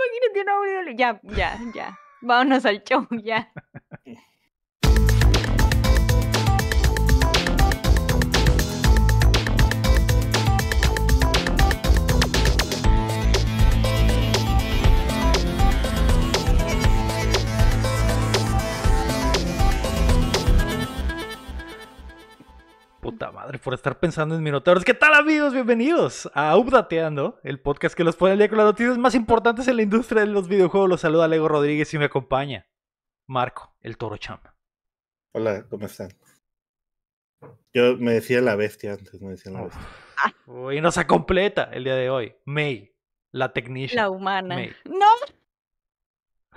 imagínate una aureola. Ya, ya, ya. Vámonos al show, ya. Puta madre, por estar pensando en mi minotauros. ¿Qué tal, amigos? Bienvenidos a Updateando, el podcast que los pone al día con las noticias más importantes en la industria de los videojuegos. Los saluda Lego Rodríguez y me acompaña Marco, el toro Chama. Hola, ¿cómo están? Yo me decía la bestia antes, me decía la bestia. Hoy nos completa el día de hoy. May, la technician. La humana. No.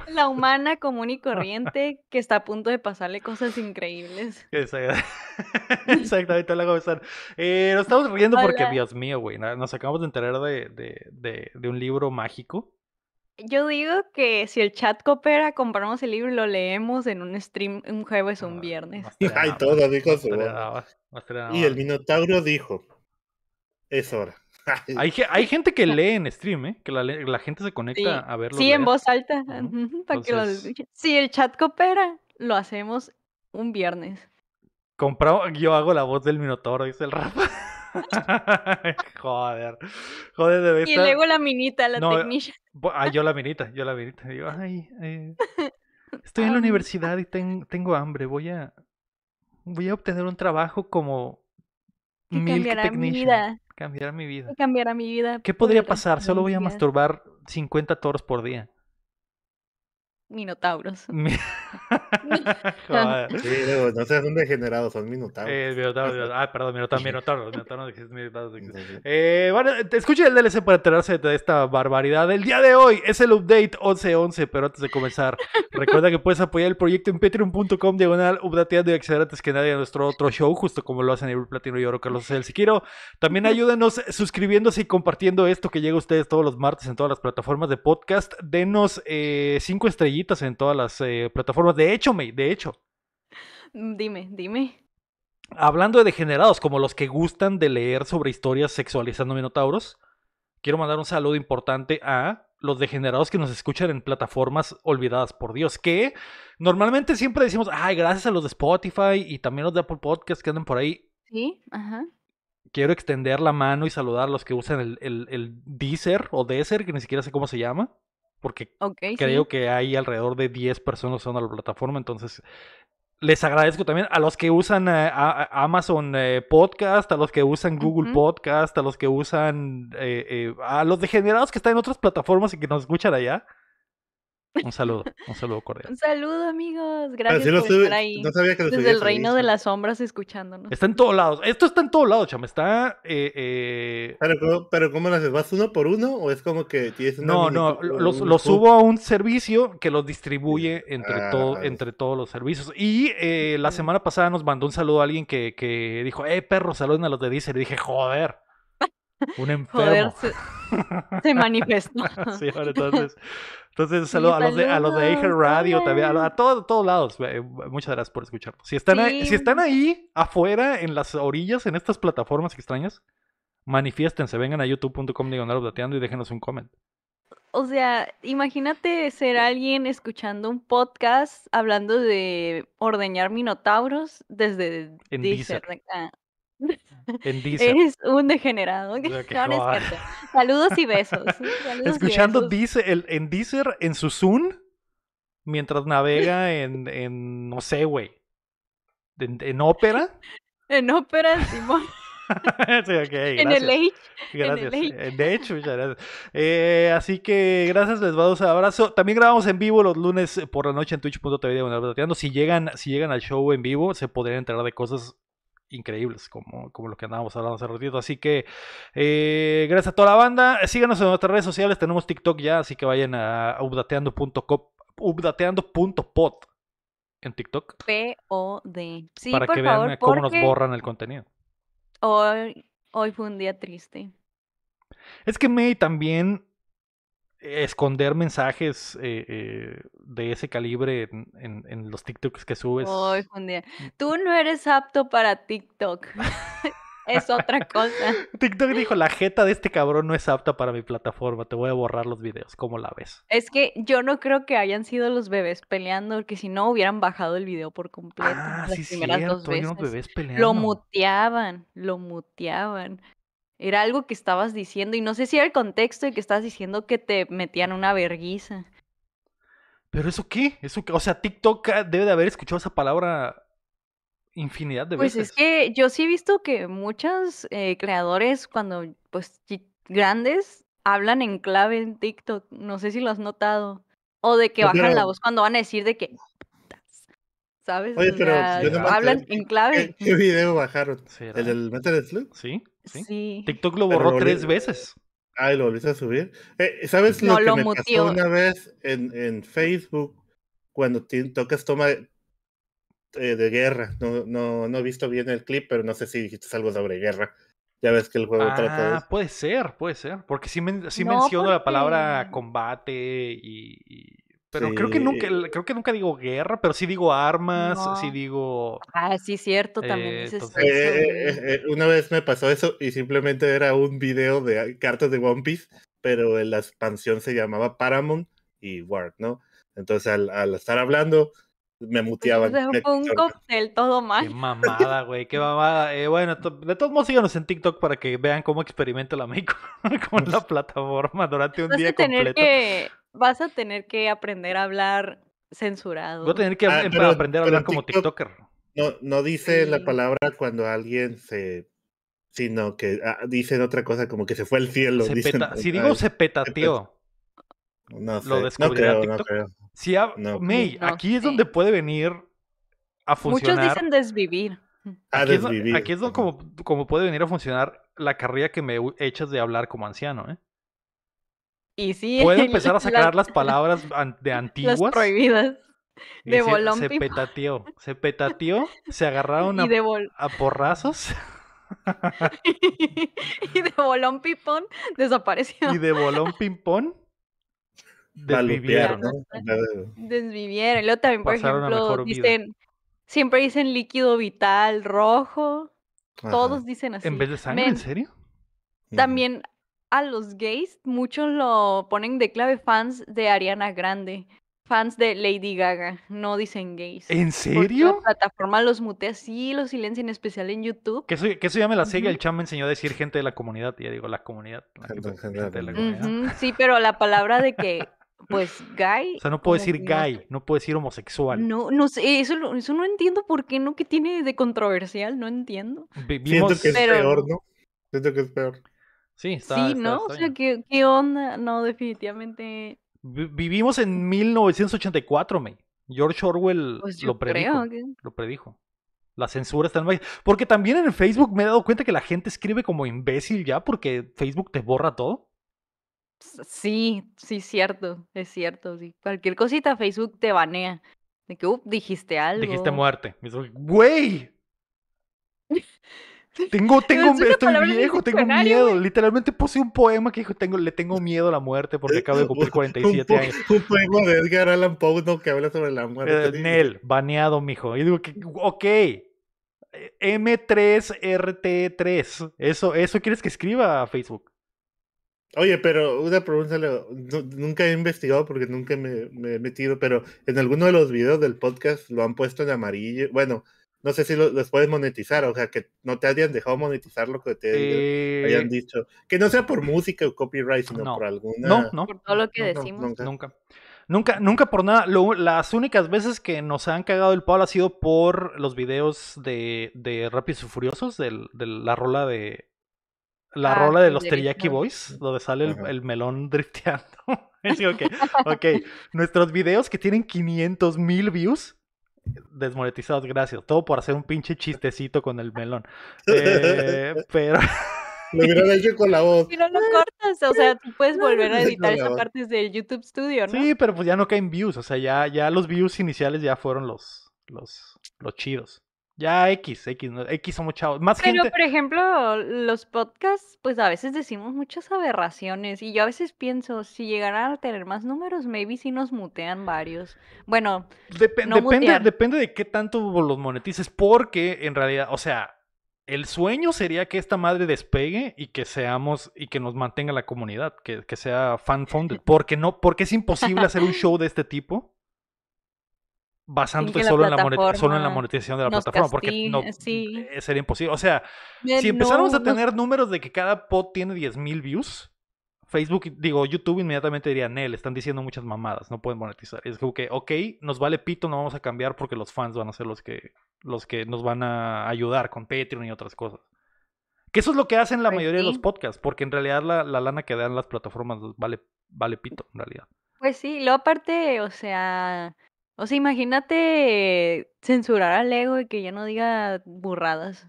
La humana común y corriente que está a punto de pasarle cosas increíbles. Exactamente, la cabeza. Eh, nos estamos riendo porque, Dios mío, güey, nos acabamos de enterar de, un libro mágico. Yo digo que si el chat coopera, compramos el libro y lo leemos en un stream un jueves o un ah, viernes. Ay, todo dijo su Y el Minotauro dijo, es hora. hay, hay, gente que lee en stream, ¿eh? Que la, gente se conecta a verlo. Sí, en voz alta. Para que lo... Si el chat coopera, lo hacemos un viernes. Comprado, yo hago la voz del Minotauro, dice el rap. joder, joder, de cuando. Y luego la minita, la no, Ah, yo la minita, yo la minita. estoy en la universidad y tengo hambre, voy a, voy a obtener un trabajo como que cambiará mi vida. Cambiará mi vida. cambiará mi vida. ¿Qué podría pasar? Solo voy a masturbar 50 toros por día. Minotauros. Sí, no seas un degenerado, son minotauros. Eh, Ah, perdón, eh, bueno, escuchen el DLC para enterarse de esta barbaridad. El día de hoy es el update 11.11, pero antes de comenzar, recuerda que puedes apoyar el proyecto en patreon.com diagonal updateando y acceder antes que nadie a nuestro otro show, justo como lo hacen el Platino y Oro Carlos Si quiero, También ayúdenos suscribiéndose y compartiendo esto que llega a ustedes todos los martes en todas las plataformas de podcast. Denos eh, cinco estrellitas en todas las eh, plataformas. De hecho, de hecho. Mm, dime, dime. Hablando de degenerados, como los que gustan de leer sobre historias sexualizando minotauros, quiero mandar un saludo importante a los degenerados que nos escuchan en plataformas olvidadas por Dios, que normalmente siempre decimos, ay, gracias a los de Spotify y también los de Apple Podcasts que andan por ahí. Sí, ajá. Quiero extender la mano y saludar a los que usan el, el, el Deezer o Deezer, que ni siquiera sé cómo se llama porque creo que hay alrededor de 10 personas usando la plataforma, entonces les agradezco también a los que usan eh, Amazon eh, Podcast, a los que usan Google Podcast, a los que usan, eh, a los degenerados que están en otras plataformas y que nos escuchan allá. Un saludo, un saludo cordial. un saludo, amigos. Gracias por estar ahí. No sabía que Desde el reino de las sombras escuchándonos. Está en todos lados. Esto está en todos lados, chama. Está. Eh, eh, pero, pero, ¿cómo lo haces? ¿Vas uno por uno o es como que tienes No, no. Lo subo a un servicio que los distribuye entre, ah, todo, entre todos los servicios. Y eh, la semana pasada nos mandó un saludo a alguien que, dijo: ¡Eh, perro, saludos a los de dice Y dije: ¡Joder! Un enfermo. se, manifestó. entonces, entonces a los de, a los de Radio a, todos, lados. Eh, muchas gracias por escucharnos. Si están, ahí, si están ahí afuera, en las orillas, en estas plataformas extrañas, manifiéstense, vengan a youtube.com y déjenos un comment. O sea, imagínate ser alguien escuchando un podcast hablando de ordeñar minotauros desde en ah, Deezer. es un degenerado. Saludos y besos. ¿eh? Escuchando el, en Deezer en su Zoom mientras navega en, no sé, güey. En, ópera. en ópera, Simón. sí, en el H. Gracias. En el de hecho, muchas gracias. Eh, así que gracias, les va a abrazo. También grabamos en vivo los lunes eh, por la noche en twitch.tv Si llegan, si llegan al show en vivo, se podrían enterar de cosas increíbles como, como lo que andábamos hablando hace ratito. Así que eh, gracias a toda la banda. Síganos en nuestras redes sociales. Tenemos TikTok ya, así que vayan a updateando.pod en TikTok. P-O-D. para que vean eh, cómo nos borran el contenido. Hoy, hoy fue un día triste. Es que May también esconder mensajes eh, eh, de ese calibre en, los TikToks que subes. Mm. Tú no eres apto para TikTok. es otra cosa. TikTok dijo, la jeta de este cabrón no es apta para mi plataforma, te voy a borrar los videos, ¿cómo la ves? Es que yo no creo que hayan sido los bebés peleando, porque si no hubieran bajado el video por completo. Ah, las sí, primeras dos Bebés peleando. Lo muteaban, lo muteaban. Era algo que estabas diciendo y no sé si era el contexto y que estabas diciendo que te metían una verguiza. ¿Pero eso qué? ¿Eso O sea, TikTok debe de haber escuchado esa palabra infinidad de veces. Pues es que yo sí he visto que muchos eh, creadores cuando, pues, grandes, hablan en clave en TikTok. No sé si lo has notado. O de que bajan la voz cuando van a decir de que... ¿Sabes? hablan en clave. qué video bajaron? ¿El del Metal Slug? Sí. ¿Sí? TikTok lo borró tres veces. Ah, ¿y lo volviste a subir. Eh, ¿Sabes lo que me pasó una vez en, en Facebook cuando tocas toma eh, de guerra? No, no, no he visto bien el clip, pero no sé si dijiste algo sobre guerra. Ya ves que el juego trata de. Ah, Puede ser, puede ser. Porque sí, menciono la palabra combate y, pero creo que nunca, creo que nunca digo guerra, pero sí digo armas, sí digo. Ah, sí, cierto, también eh, dices eh, eh, una vez me pasó eso y simplemente era un video de ah, cartas de One Piece, pero en la expansión se llamaba Paramount y Ward, ¿no? Entonces al, estar hablando, me pues, muteaban. un cóctel todo mal. Qué mamada, güey, qué mamada. bueno, de todos modos síganos en TikTok para que vean cómo experimento la México con la plataforma durante un día completo. Que vas a tener que aprender a hablar censurado. Voy a tener que ah, em, em, aprender a hablar como TikToker. No, no dice la palabra cuando alguien se. Sino que ah, dicen otra cosa como que se fue al cielo. Si ah, digo se petateó. Lo no creo, Si May, aquí es donde puede venir a funcionar. Muchos dicen desvivir. A desvivir. Es, aquí es donde como, puede venir a funcionar la carrera que me echas de hablar como anciano, ¿eh? Y sí, empezar a sacar las, palabras de antiguas. Las prohibidas. De Se, se petateó, se petateó, se agarraron a, porrazos. y de bolón pipón desapareció. Y de bolón pimpón desvivieron. ¿no? Desvivieron. Y luego también, por ejemplo, dicen, siempre dicen líquido vital, rojo. Todos dicen así. En vez de sangre, ¿en serio? También a los gays, muchos lo ponen de clave fans de Ariana Grande, fans de Lady Gaga, no dicen gays. ¿En serio? la plataforma los mutea así, los silencian en especial en YouTube. Que eso, que eso ya me la sigue, el chat me enseñó a decir gente de la comunidad, ya digo, la comunidad. sí, pero la palabra de que pues gay. O sea, no puedo decir gay, no. puedo decir homosexual. No, no sé, eso, eso no entiendo por qué, ¿no? que tiene de controversial? No entiendo. Siento que es peor, ¿no? Siento que es peor. Sí, está. Sí, ¿no? O sea, ¿qué, onda? No, definitivamente. vivimos en 1984, May. George Orwell pues lo predijo. Lo predijo. La censura está en Porque también en Facebook me he dado cuenta que la gente escribe como imbécil ya porque Facebook te borra todo. Sí, sí, cierto, es cierto. Sí. Cualquier cosita Facebook te banea. De que, uh, dijiste algo. Dijiste muerte. Güey. Tengo, tengo, estoy viejo, tengo miedo. Literalmente puse un poema que dijo, le tengo miedo a la muerte porque eh, acabo de cumplir 47 años. Un poema de Edgar Allan Poe no, que habla sobre la muerte. Eh, Nel, baneado, mijo. Y digo ok. M3RT3. Eso, eso quieres que escriba a Facebook. Oye, pero una pregunta, nunca he investigado porque nunca me, me he metido, pero en alguno de los videos del podcast lo han puesto en amarillo. Bueno, no sé si los puedes monetizar, o sea, que no te hayan dejado monetizar lo que te hayan dicho. Que no sea por música o copyright, sino por alguna. No, no. Por todo lo que decimos. nunca. nunca. Nunca, por nada. las únicas veces que nos han cagado el palo ha sido por los videos de, de Rápidos y Furiosos, de, la rola de. La ah, rola de los Teriyaki Boys, donde sale el, melón drifteando. okay. ok, nuestros videos que tienen 500 mil views Desmonetizados, gracias. Todo por hacer un pinche chistecito con el melón. Eh, pero. Lo hubieran hecho con la voz. Si no lo cortas, o sea, tú puedes volver a editar esa parte desde YouTube Studio, ¿no? Sí, pero pues ya no caen views, o sea, ya, ya los views iniciales ya fueron los, los, los chidos. Ya X, X, X son chavos. Más Pero, por ejemplo, los podcasts, pues a veces decimos muchas aberraciones y yo a veces pienso, si llegaran a tener más números, maybe si nos mutean varios. Bueno, depende, depende de qué tanto los monetices, porque en realidad, o sea, el sueño sería que esta madre despegue y que seamos y que nos mantenga la comunidad, que, sea fan funded, porque no, porque es imposible hacer un show de este tipo basándote solo, en la solo en la monetización de la plataforma, porque no eh, sería imposible. O sea, si empezáramos a tener números de que cada pod tiene 10.000 views, Facebook, digo, YouTube inmediatamente diría, Nel, están diciendo muchas mamadas, no pueden monetizar. es como que, ok, nos vale pito, no vamos a cambiar porque los fans van a ser los que, los que nos van a ayudar con Patreon y otras cosas. Que eso es lo que hacen la pues mayoría de los podcasts, porque en realidad la, lana que dan las plataformas vale, vale pito, en realidad. Pues sí, lo aparte, o sea, o sea, imagínate censurar al ego y que ya no diga burradas.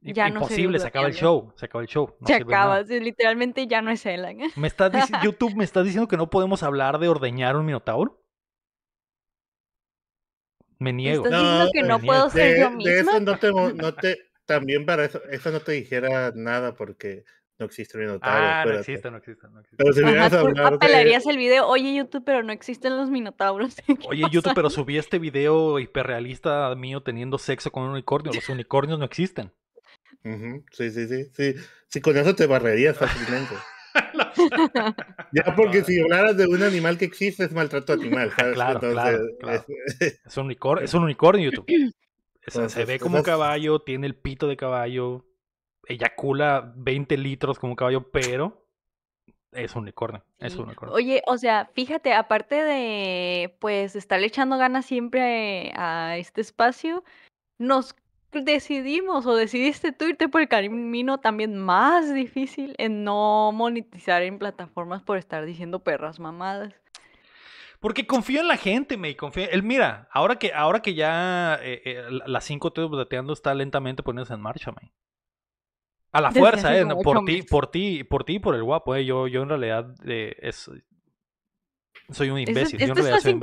Imposible, se acaba el show, se acaba el show. se literalmente ya no es él. ¿eh? YouTube me está diciendo que no podemos hablar de ordeñar un minotauro. Me niego. diciendo que no puedo ser de, yo misma? eso no te, también para eso, eso no te dijera nada porque no existe un Ah, no existe, no existe. apelarías el video, oye YouTube, pero no existen los minotauros. Oye YouTube, pero subí este video hiperrealista mío teniendo sexo con un unicornio. Los unicornios no existen. sí, sí, sí, sí. con eso te barrerías fácilmente. ya porque si hablaras de un animal que existe es maltrato animal, Claro, claro, claro. Es... un unicornio, YouTube. se ve como un caballo, tiene el pito de caballo eyacula 20 litros como caballo, pero es unicornio, es unicornio. Oye, o sea, fíjate, aparte de pues estarle echando ganas siempre a este espacio, nos decidimos o decidiste tú irte por el camino también más difícil en no monetizar en plataformas por estar diciendo perras mamadas. Porque confío en la gente, me Confía. Él mira, ahora que ahora que ya las 5 estoy plateando está lentamente poniéndose en marcha, me. A la fuerza, eh, por ti, por ti, por ti y por el guapo, eh, Yo, yo en realidad eh, soy un imbécil. yo en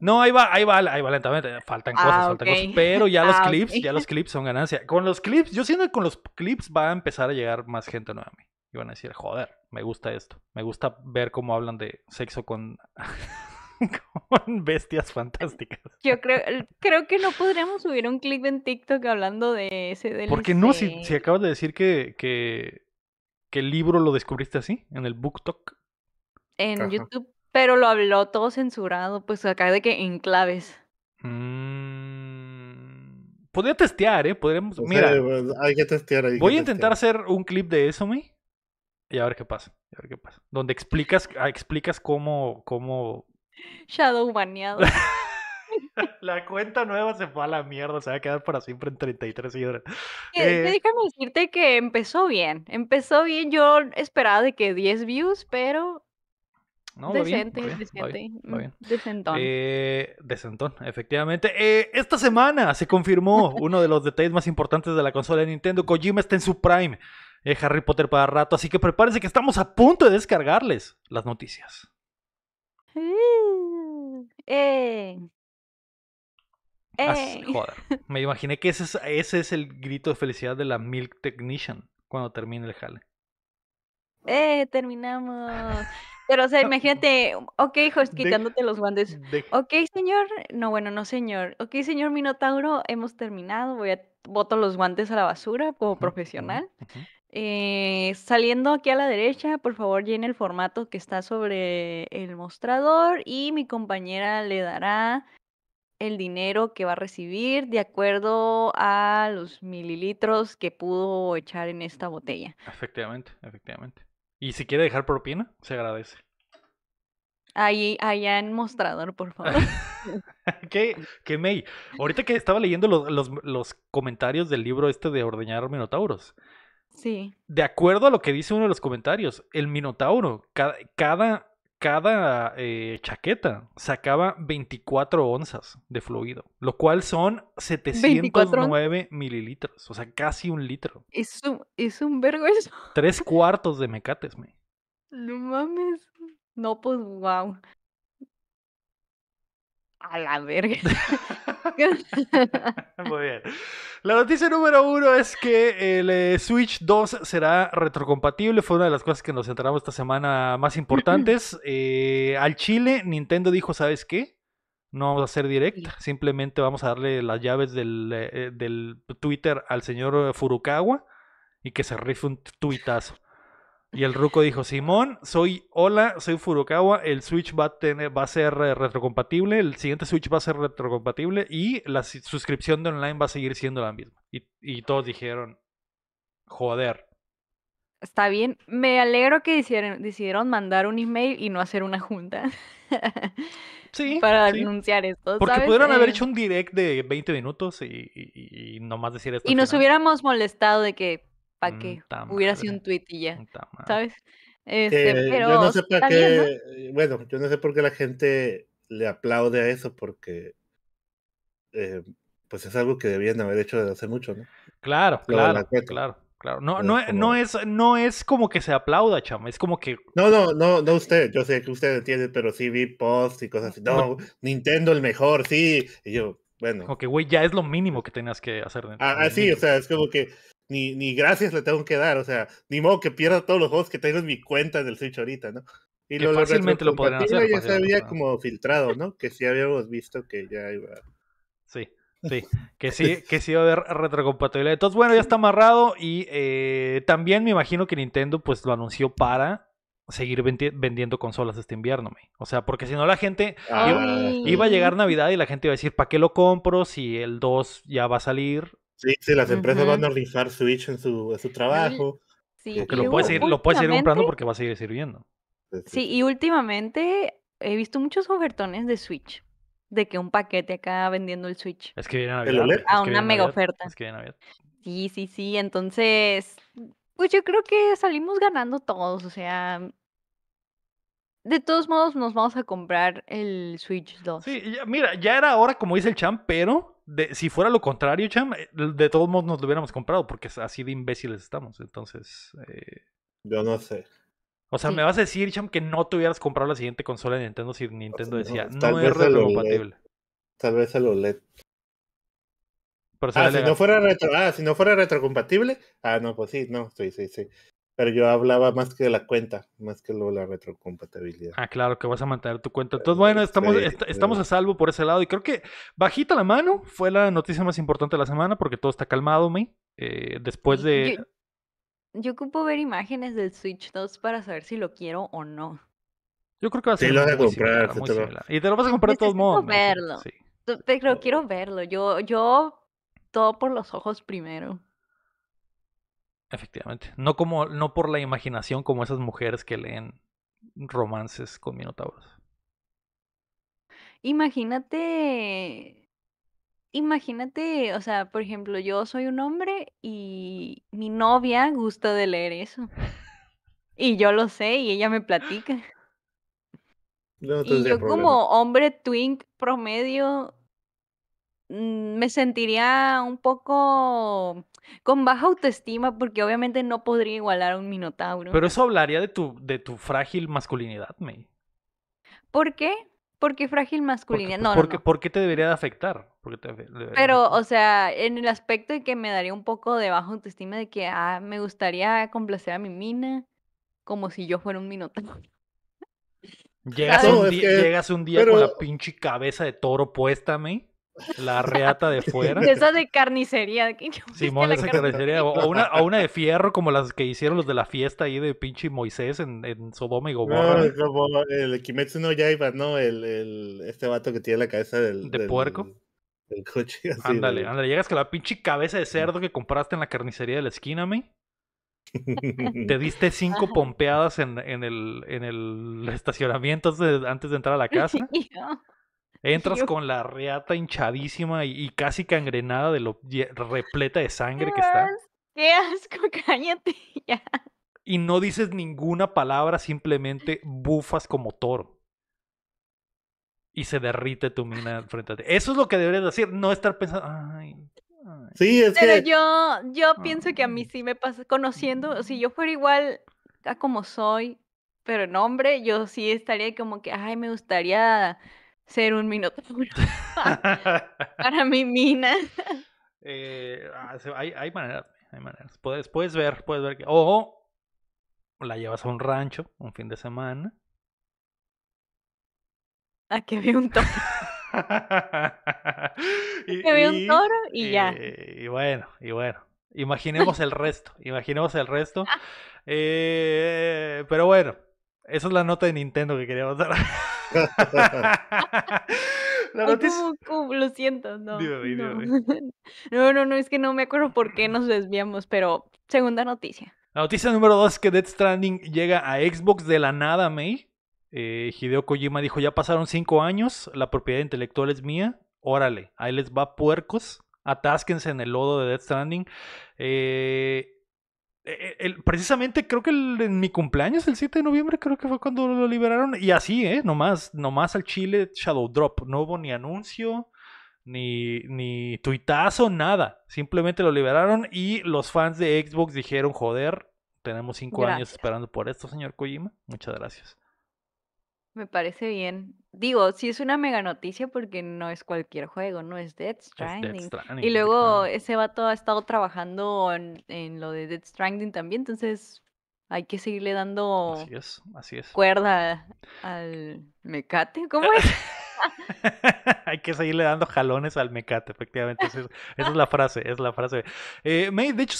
No, ahí va, ahí va, lentamente. Faltan cosas, ah, faltan cosas. Pero ya los ah, clips, ya los clips son ganancia. Con los clips, yo siento que con los clips va a empezar a llegar más gente nueva a mí. Y van a decir, joder, me gusta esto. Me gusta ver cómo hablan de sexo con. con bestias fantásticas. Yo creo, creo que no podríamos subir un clip en TikTok hablando de ese ¿Por Porque no, este si, acabas de decir que, que, el libro lo descubriste así, en el BookTok. En YouTube, pero lo habló todo censurado, pues acá de que en claves. Mm, podría testear, ¿eh? Podríamos... Mira, pues, hay que testear. ahí. voy a intentar hacer un clip de eso, me y a ver qué pasa, a ver qué pasa. Donde explicas, ah, explicas cómo, cómo Shadow baneado. La cuenta nueva se fue a la mierda, se va a quedar para siempre en 33 horas. déjame decirte que empezó bien. Empezó bien, yo esperaba de que 10 views, pero. No, decente, decente. decentón. decentón, efectivamente. Eh, esta semana se confirmó uno de los detalles más importantes de la consola de Nintendo. Kojima está en su prime. Eh, Harry Potter para rato, así que prepárense que estamos a punto de descargarles las noticias. Mm. Eh. eh. joder, me imaginé que ese es, el grito de felicidad de la Milk Technician cuando termine el jale. ¡Eh! Terminamos. Pero, o sea, imagínate, ok, hijos, quitándote los guantes. Ok, señor. No, bueno, no, señor. Ok, señor Minotauro, hemos terminado. Voy a botar los guantes a la basura como profesional. Eh, saliendo aquí a la derecha, por favor llene el formato que está sobre el mostrador y mi compañera le dará el dinero que va a recibir de acuerdo a los mililitros que pudo echar en esta botella. Efectivamente, efectivamente. Y si quiere dejar propina, se agradece. Ahí, allá en mostrador, por favor. ¿Qué, ¿Qué, May? Ahorita que estaba leyendo los, los, los, comentarios del libro este de Ordeñar Minotauros, Sí. De acuerdo a lo que dice uno de los comentarios, el Minotauro, cada, cada, cada eh, chaqueta sacaba 24 onzas de fluido, lo cual son 709 mililitros, o sea, casi un litro. Es un, es un vergo eso. Tres cuartos de mecates, me. No mames. No, pues wow a la verga. Muy bien. La noticia número uno es que el eh, Switch 2 será retrocompatible. Fue una de las cosas que nos enteramos esta semana más importantes. Eh, al Chile, Nintendo dijo, ¿sabes qué? No vamos a hacer directa. simplemente vamos a darle las llaves del, eh, del Twitter al señor Furukawa y que se rife un tuitazo. Y el ruco dijo, Simón, soy hola, soy Furukawa, el Switch va a, va a ser eh, retrocompatible, el siguiente Switch va a ser retrocompatible y la suscripción de online va a seguir siendo la misma. Y, todos dijeron, joder. Está bien, me alegro que decidieron mandar un email y no hacer una junta. sí. Para anunciar esto. Porque pudieron haber eh hecho un direct de 20 minutos y, nomás decir esto. Y nos hubiéramos molestado de que ¿Para mm, Hubiera sido un tweet y ya. Mm, ¿Sabes? pero Bueno, yo no sé por qué la gente le aplaude a eso, porque. Eh, pues es algo que debían haber hecho desde hace mucho, ¿no? Claro, claro, claro, claro. No, e, no, es, no es como que se aplauda, chama, es como que... No, no, no, no usted, yo sé que usted entiende, pero sí vi posts y cosas así. No, Nintendo el mejor, sí. Y yo, bueno. Ok, güey, ya es lo mínimo que tenías que hacer. Ah, ah sí, o sea, es como que ni, ni gracias le tengo que dar, o sea, ni modo que pierda todos los juegos que tengo en mi cuenta en el Switch ahorita, ¿no? Y que lo, fácilmente lo podrían hacer. Ya se había como filtrado, ¿no? Que sí habíamos visto que ya iba. Sí. Sí, que sí, que sí va a haber retrocompatibilidad. Entonces, bueno, ya está amarrado y eh, también me imagino que Nintendo pues lo anunció para seguir vendiendo consolas este invierno, me. O sea, porque si no la gente iba, ah, a llegar Navidad y la gente iba a decir, ¿para qué lo compro si el 2 ya va a salir? Sí, sí, las empresas van a rifar Switch en su, trabajo. Sí, Porque lo puedes, seguir, comprando porque va a seguir sirviendo. Sí, y últimamente he visto muchos ofertones de Switch. De que un paquete acá vendiendo el Switch. Es que viene a, Navidad, a una mega oferta. Es que viene Navidad. Sí, sí, sí. Entonces, pues yo creo que salimos ganando todos. O sea, de todos modos nos vamos a comprar el Switch 2. Sí, mira, ya era hora, como dice el champ, pero si fuera lo contrario, Cham, eh, de todos modos nos lo hubiéramos comprado, porque así de imbéciles estamos. Entonces. Eh, Yo no sé. O sea, me vas a decir, Cham, que no te hubieras comprado la siguiente consola de Nintendo si Nintendo decía, no, es retrocompatible. Tal vez el OLED. Pero ah, si no fuera retro, ah, si no fuera retrocompatible, ah, no, pues sí, no, sí, sí, sí. Pero yo hablaba más que de la cuenta, más que luego la retrocompatibilidad. Ah, claro, que vas a mantener tu cuenta. Entonces, eh, bueno, estamos, estamos a salvo por ese lado. Y creo que bajita la mano fue la noticia más importante de la semana porque todo está calmado, me. Eh, después de. Yo, ocupo ver imágenes del Switch 2 para saber si lo quiero o no. Yo creo que va a ser. Sí, lo vas a comprar. Y te lo vas a comprar de todos modos. verlo. Sí. Pero quiero verlo. Yo, yo todo por los ojos primero. Efectivamente. No como, no por la imaginación como esas mujeres que leen romances con minotauros. Imagínate. Imagínate, o sea, por ejemplo, yo soy un hombre y mi novia gusta de leer eso. Y yo lo sé y ella me platica. y yo como hombre twink promedio mm, me sentiría un poco con baja autoestima porque obviamente no podría igualar a un minotauro. Pero eso hablaría de tu, de tu frágil masculinidad, May. ¿Por qué? ¿Por qué frágil masculinidad? no, no, ¿Por qué te debería de afectar? Porque Pero, o sea, en el aspecto de que me daría un poco de baja autoestima de que ah, me gustaría complacer a mi mina como si yo fuera un minotauro. Llegas, un, llegas un día con la pinche cabeza de toro puesta, May. La reata de fuera. esa de carnicería. Simón, esa carnicería. O una, de fierro como las que hicieron los de la fiesta ahí de pinche Moisés en, en y Gomorra. el Kimetsu no iba, ¿no? El, este vato que tiene la cabeza del... ¿De puerco? El coche. ándale, ándale. Llegas con la pinche cabeza de cerdo que compraste en la carnicería de la esquina, me. Te diste cinco pompeadas en, en, el, en el estacionamiento antes de, antes de entrar a la casa. Entras con la reata hinchadísima y, casi cangrenada de lo repleta de sangre que está. ¡Qué asco! ¡Cállate Y no dices ninguna palabra, simplemente bufas como toro. Y se derrite tu mina frente a ti. Eso es lo que deberías decir, no estar pensando. Sí, es Pero que... yo, yo ah. pienso que a mí sí me pasa, conociendo, si yo fuera igual a como soy, pero en hombre, yo sí estaría como que, ay, me gustaría ser un minotauro para mi mina. Eh, ah, hay, maneras, hay maneras. Puedes, ver, puedes ver que. O la llevas a un rancho un fin de semana. Ah, que vi un toro. y, que vi un toro y, ya. Eh, y, bueno, y bueno. Imaginemos el resto, imaginemos el resto. Eh, pero bueno, esa es la nota de Nintendo que quería dar. lo siento, no, no. no. es que no me acuerdo por qué nos desviamos, pero segunda noticia. La noticia número dos es que Dead Stranding llega a Xbox de la nada, May. Eh, Hideo Kojima dijo, ya pasaron cinco años, la propiedad intelectual es mía, órale, ahí les va puercos, atásquense en el lodo de Dead Stranding. Eh, eh, eh, precisamente creo que en mi cumpleaños, el 7 de noviembre, creo que fue cuando lo liberaron. Y así, ¿eh? Nomás, nomás al Chile Shadow Drop. No hubo ni anuncio, ni, ni tuitazo, nada. Simplemente lo liberaron y los fans de Xbox dijeron, joder, tenemos cinco años esperando por esto, señor Kojima. Muchas gracias. Me parece bien digo, sí es una mega noticia porque no es cualquier juego, no es Dead Stranding. Death Stranding y luego ese vato ha estado trabajando en, lo de Dead Stranding también, entonces hay que seguirle dando así es, cuerda al mecate, ¿cómo es? hay que seguirle dando jalones al mecate, efectivamente. Esa es, la frase, es la frase. Eh, May, de hecho,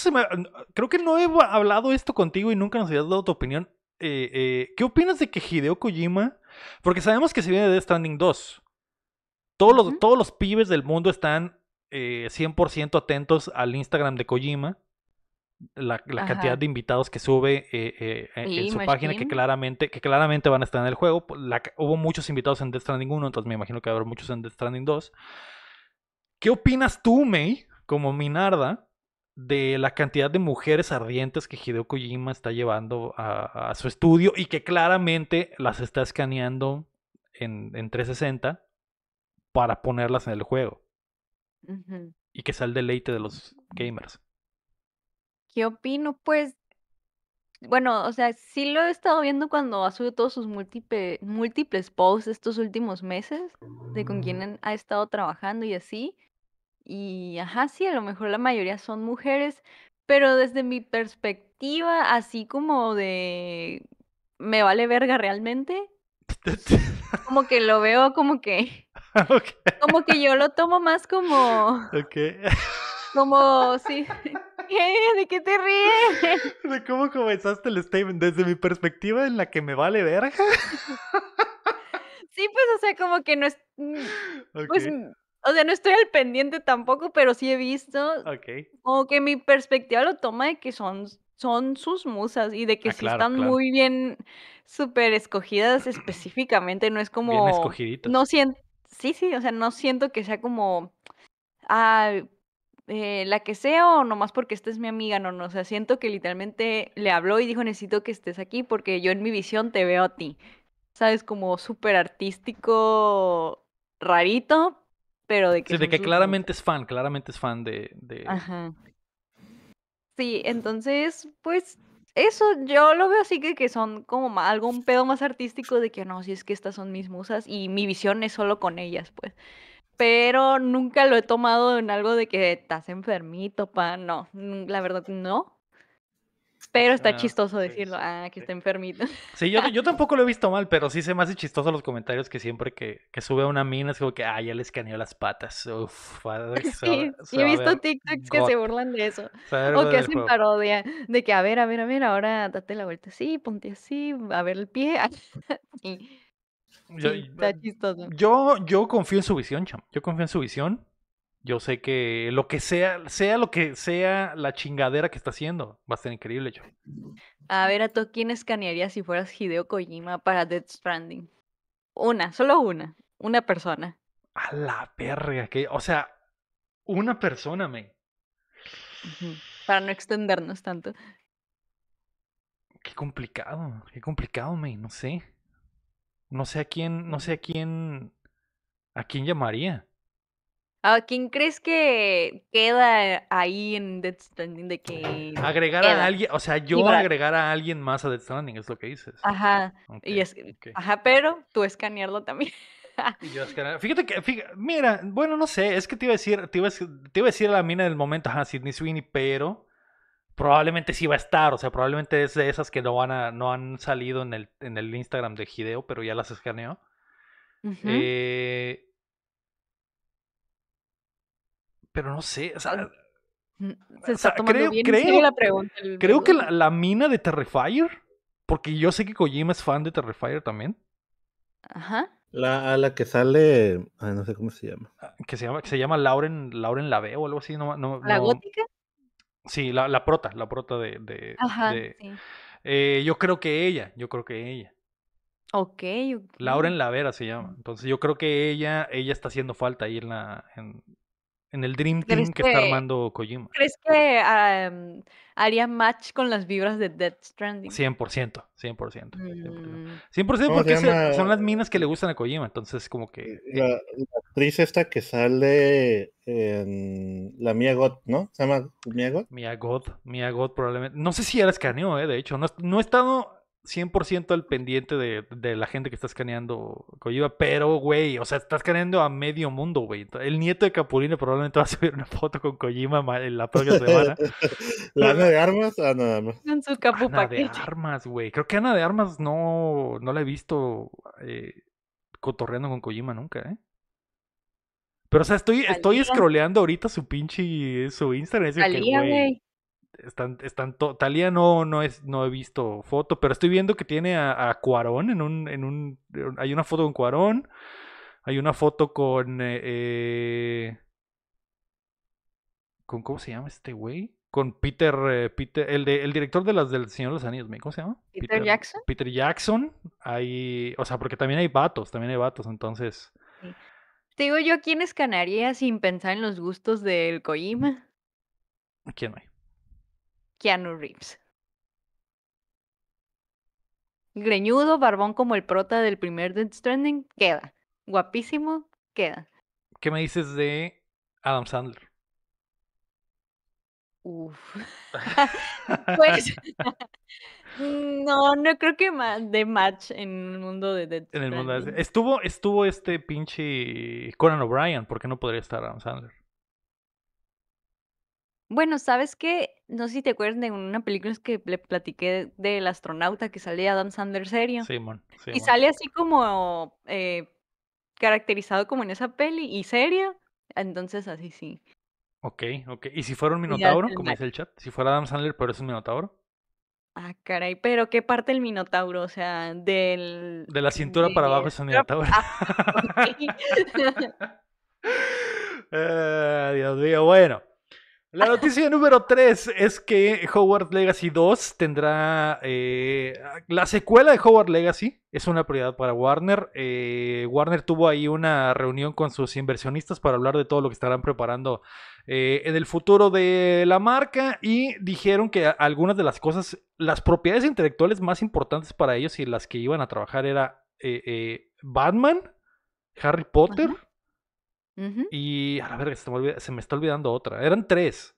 creo que no he hablado esto contigo y nunca nos habías dado tu opinión. Eh, eh, ¿Qué opinas de que Hideo Kojima porque sabemos que se viene de Stranding 2. Todos los, pibes del mundo están 100% eh, atentos al Instagram de Kojima. La, cantidad de invitados que sube eh, eh, en su página que claramente, van a estar en el juego. hubo muchos invitados en Death Stranding 1, entonces me imagino que habrá muchos en Death Stranding 2. ¿Qué opinas tú, May, como Minarda, de la cantidad de mujeres ardientes que Hideo Kojima está llevando a, su estudio y que claramente las está escaneando en, en 360 para ponerlas en el juego. Y que sea el deleite de los gamers. ¿Qué opino? Pues, bueno, o sea, sí lo he estado viendo cuando ha subido todos sus múltiples posts estos últimos meses de con quién ha estado trabajando y así. Y ajá, sí, a lo mejor la mayoría son mujeres, pero desde mi perspectiva, así como de me vale verga realmente, pues, como que lo veo como que como que yo lo tomo más como okay. como sí ¿De qué te ríes? ¿De cómo comenzaste el statement? Desde mi perspectiva en la que me vale verga. Sí, pues, o sea, como que no es. Mm, pues mm, o sea, no estoy al pendiente tampoco, pero sí he visto. Ok. Como que mi perspectiva lo toma de que son, son sus musas y de que ah, sí están muy bien, súper escogidas específicamente. No es como. Bien No siento. Sí, sí, o sea, no siento que sea como. Ah, eh, la que sea o nomás porque esta es mi amiga, no, no, o sea, siento que literalmente le habló y dijo, necesito que estés aquí porque yo en mi visión te veo a ti, ¿sabes? Como súper artístico, rarito, de que... de que claramente es fan, claramente es fan de, Sí, entonces, pues eso yo lo veo así que, que son como algo un pedo más artístico de que no, si es que estas son mis musas y mi visión es solo con ellas, pues. Pero nunca lo he tomado en algo de que estás enfermito, pa, no, la verdad no. Pero está ah, chistoso decirlo, ah, que está enfermito. Sí, yo, yo, tampoco lo he visto mal, pero sí se me hace chistoso los comentarios que siempre que, que sube una mina es como que, ah, ya le escaneó las patas. Uf, sí, he visto TikToks que se burlan de eso. O que hacen parodia de que, a ver, a ver, a ver, ahora date la vuelta así, ponte así, a ver el pie. está eh, chistoso. Yo, yo confío en su visión, cham. Yo confío en su visión yo sé que lo que sea, sea lo que sea la chingadera que está haciendo, va a ser increíble, yo. A ver, ¿a tú quién escanearías si fueras Hideo Kojima para Dead Stranding? Una, solo una, una persona. A la perra, que, o sea, una persona, me. Para no extendernos tanto. Qué complicado, qué complicado, me, no sé. No sé a quién, no sé a quién, a quién llamaría. Ah, quién crees que queda ahí en Dead Stranding de que agregar a alguien, o sea, yo para... agregar a alguien más a Dead Stranding es lo que dices. Ajá. Ajá, pero tú escanearlo también. yo Fíjate que, mira, bueno, no sé, es que te iba a decir, te a, decir la mina del momento, ajá, Sidney Sweeney, pero probablemente sí va a estar, o sea, probablemente es de esas que no van a, no han salido en el, en el Instagram de Hideo, pero ya las escaneó. eh, pero no sé, o sea, creo, que la, mina de Terrifier, porque yo sé que Kojima es fan de Terrifier también. Ajá. La, a la que sale, no sé cómo se llama. Ah, que se llama, se llama Lauren, Lauren Lave o algo así. No, no ¿La gótica? Sí, la, prota, la prota de... Ajá, Sí. Eh, yo creo que ella, yo creo que ella. Ok. okay. Lauren Lavera se llama. Mm. Entonces yo creo que ella, ella está haciendo falta ahí en la, en el Dream Team que, está armando Kojima. ¿Crees que haría match con las vibras de Death Stranding? 100%, 100%. 100%, porque son las minas que le gustan a Kojima, entonces como que... Eh, la, actriz esta que sale en la Mia God, ¿no? ¿Se llama Mia God? Mia God, Mia God probablemente. No sé si era escaneo, eh, de hecho. No, no he estado 100% al pendiente de, la gente que está escaneando Kojima, pero, güey, o sea, está escaneando a medio mundo, güey. El nieto de Capulino probablemente va a subir una foto con Kojima en la próxima semana. ¿La Ana de Armas? Ah, Ana de Armas. Ana de Armas, güey. Creo que Ana de Armas no, no la he visto eh, cotorreando con Kojima nunca, ¿eh? Pero, o sea, estoy, estoy scrolleando ahorita su pinche, su Instagram. güey están, están Talía no, no, es, no he visto foto, pero estoy viendo que tiene a, Cuarón en un, en un, hay una foto con Cuarón, hay una foto con, eh, eh, con ¿cómo se llama este güey? Con Peter, eh, Peter, el, director de las del Señor de los Anillos, ¿cómo se llama? Peter, Jackson. Peter Jackson, hay, o sea, porque también hay vatos, también hay vatos, entonces. Te digo yo, ¿quién escanaría sin pensar en los gustos del Kojima? ¿Quién hay? Keanu Reeves. Greñudo, barbón como el prota del primer Dead Stranding, queda. Guapísimo, queda. ¿Qué me dices de Adam Sandler? pues no, no creo que de match en el mundo de Dead. Stranding. En el mundo Estuvo, estuvo este pinche Conan O'Brien, ¿por qué no podría estar Adam Sandler? Bueno, ¿sabes qué? No sé si te acuerdas de una película que le platiqué del astronauta que salía Adam Sandler serio. Sí, Sí, y sale así como eh, caracterizado como en esa peli y serio. Entonces así sí. Ok, ok. ¿Y si fuera un minotauro, como dice el chat? Si fuera Adam Sandler, pero es un minotauro. Ah, caray, pero ¿qué parte del minotauro? O sea, del... De la cintura para abajo es un minotauro. Eh, Dios mío, bueno. La noticia número 3 es que Howard Legacy 2 tendrá eh, la secuela de Howard Legacy. Es una prioridad para Warner. Eh, Warner tuvo ahí una reunión con sus inversionistas para hablar de todo lo que estarán preparando eh, en el futuro de la marca y dijeron que algunas de las cosas, las propiedades intelectuales más importantes para ellos y las que iban a trabajar era Batman, Harry Potter. Y a ver se me, está olvidando otra. Eran tres.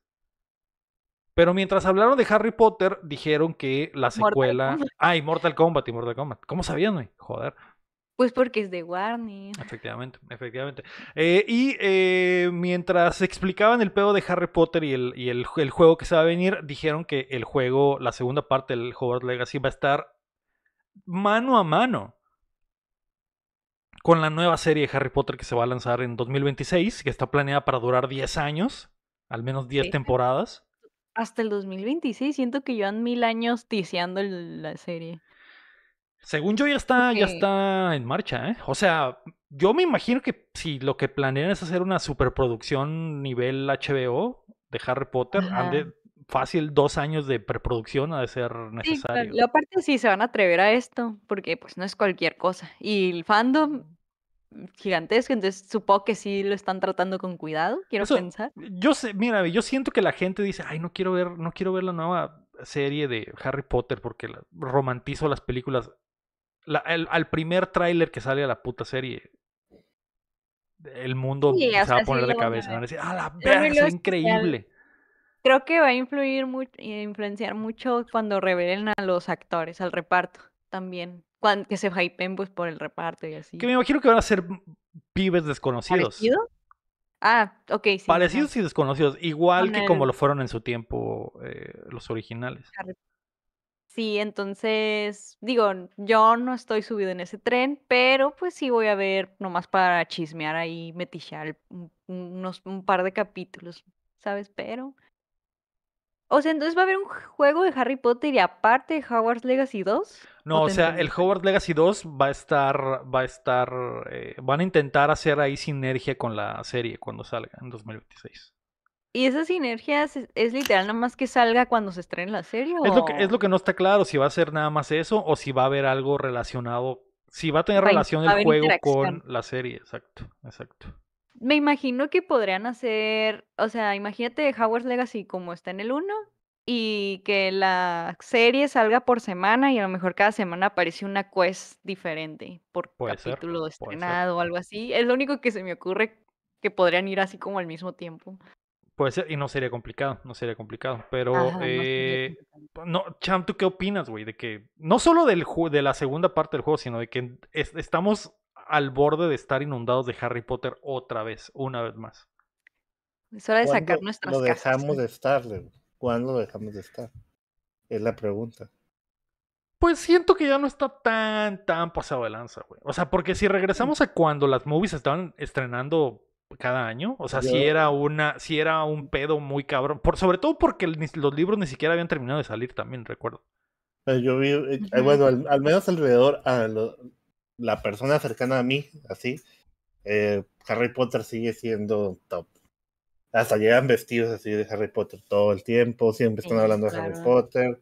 Pero mientras hablaron de Harry Potter, dijeron que la secuela. Ay, ah, Mortal Kombat y Mortal Kombat. ¿Cómo sabían, güey? Joder. Pues porque es de Warner. Efectivamente, efectivamente. Eh, y eh, mientras explicaban el pedo de Harry Potter y, el, el, juego que se va a venir, dijeron que el juego, la segunda parte del Hogwarts Legacy, va a estar mano a mano con la nueva serie de Harry Potter que se va a lanzar en 2026, que está planeada para durar 10 años, al menos 10 temporadas. Hasta el 2026 siento que llevan mil años tiseando la serie. Según yo ya está, ya está en marcha, ¿eh? O sea, yo me imagino que si lo que planean es hacer una superproducción nivel HBO de Harry Potter, ande fácil dos años de preproducción ha de ser necesario. Sí, La parte sí se van a atrever a esto, porque pues no es cualquier cosa. Y el fandom gigantesco, entonces supongo que sí lo están tratando con cuidado, quiero pensar. Yo sé, mira, yo siento que la gente dice, ay, no quiero ver, no quiero ver la nueva serie de Harry Potter porque romantizo las películas. al primer tráiler que sale a la puta serie, el mundo se va a poner de cabeza. a ¡ah, la verga! Es increíble. Creo que va a influir mucho, eh, influenciar mucho cuando revelen a los actores, al reparto también que se hypen pues, por el reparto y así. Que me imagino que van a ser pibes desconocidos. ¿Parecidos? Ah, ok, sí. Parecidos y desconocidos, igual que como lo fueron en su tiempo eh, los originales. Sí, entonces, digo, yo no estoy subido en ese tren, pero pues sí voy a ver nomás para chismear ahí, metichear unos, un par de capítulos, ¿sabes? Pero... O sea, entonces va a haber un juego de Harry Potter y aparte de Howard's Legacy 2. No, o, sea, el Howard Legacy 2 va a estar, va a estar, eh, van a intentar hacer ahí sinergia con la serie cuando salga en 2026. ¿Y esa sinergia es, literal nada más que salga cuando se estrene la serie? ¿o? Es, lo que, es lo que no está claro, si va a ser nada más eso o si va a haber algo relacionado, si va a tener relación el juego con la serie, exacto, exacto. Me imagino que podrían hacer, o sea, imagínate Howard Legacy como está en el 1, y que la serie salga por semana y a lo mejor cada semana aparece una quest diferente por capítulo estrenado o algo así. Es lo único que se me ocurre que podrían ir así como al mismo tiempo. Puede ser, y no sería complicado, no sería complicado. Pero, no, eh, ¿tú qué opinas, güey? De que no solo del de la segunda parte del juego, sino de que estamos al borde de estar inundados de Harry Potter otra vez, una vez más. Es hora de sacar nuestras lo dejamos de estar, ¿Cuándo dejamos de estar? Es la pregunta. Pues siento que ya no está tan, tan pasado de lanza, güey. O sea, porque si regresamos a cuando las movies estaban estrenando cada año, o sea, si era una, si era un pedo muy cabrón. Por, sobre todo porque los libros ni siquiera habían terminado de salir también, recuerdo. Yo vi, eh, eh, bueno, al, menos alrededor a la persona cercana a mí, así, eh, Harry Potter sigue siendo top hasta llegan vestidos así de Harry Potter todo el tiempo, siempre están hablando de Harry Potter.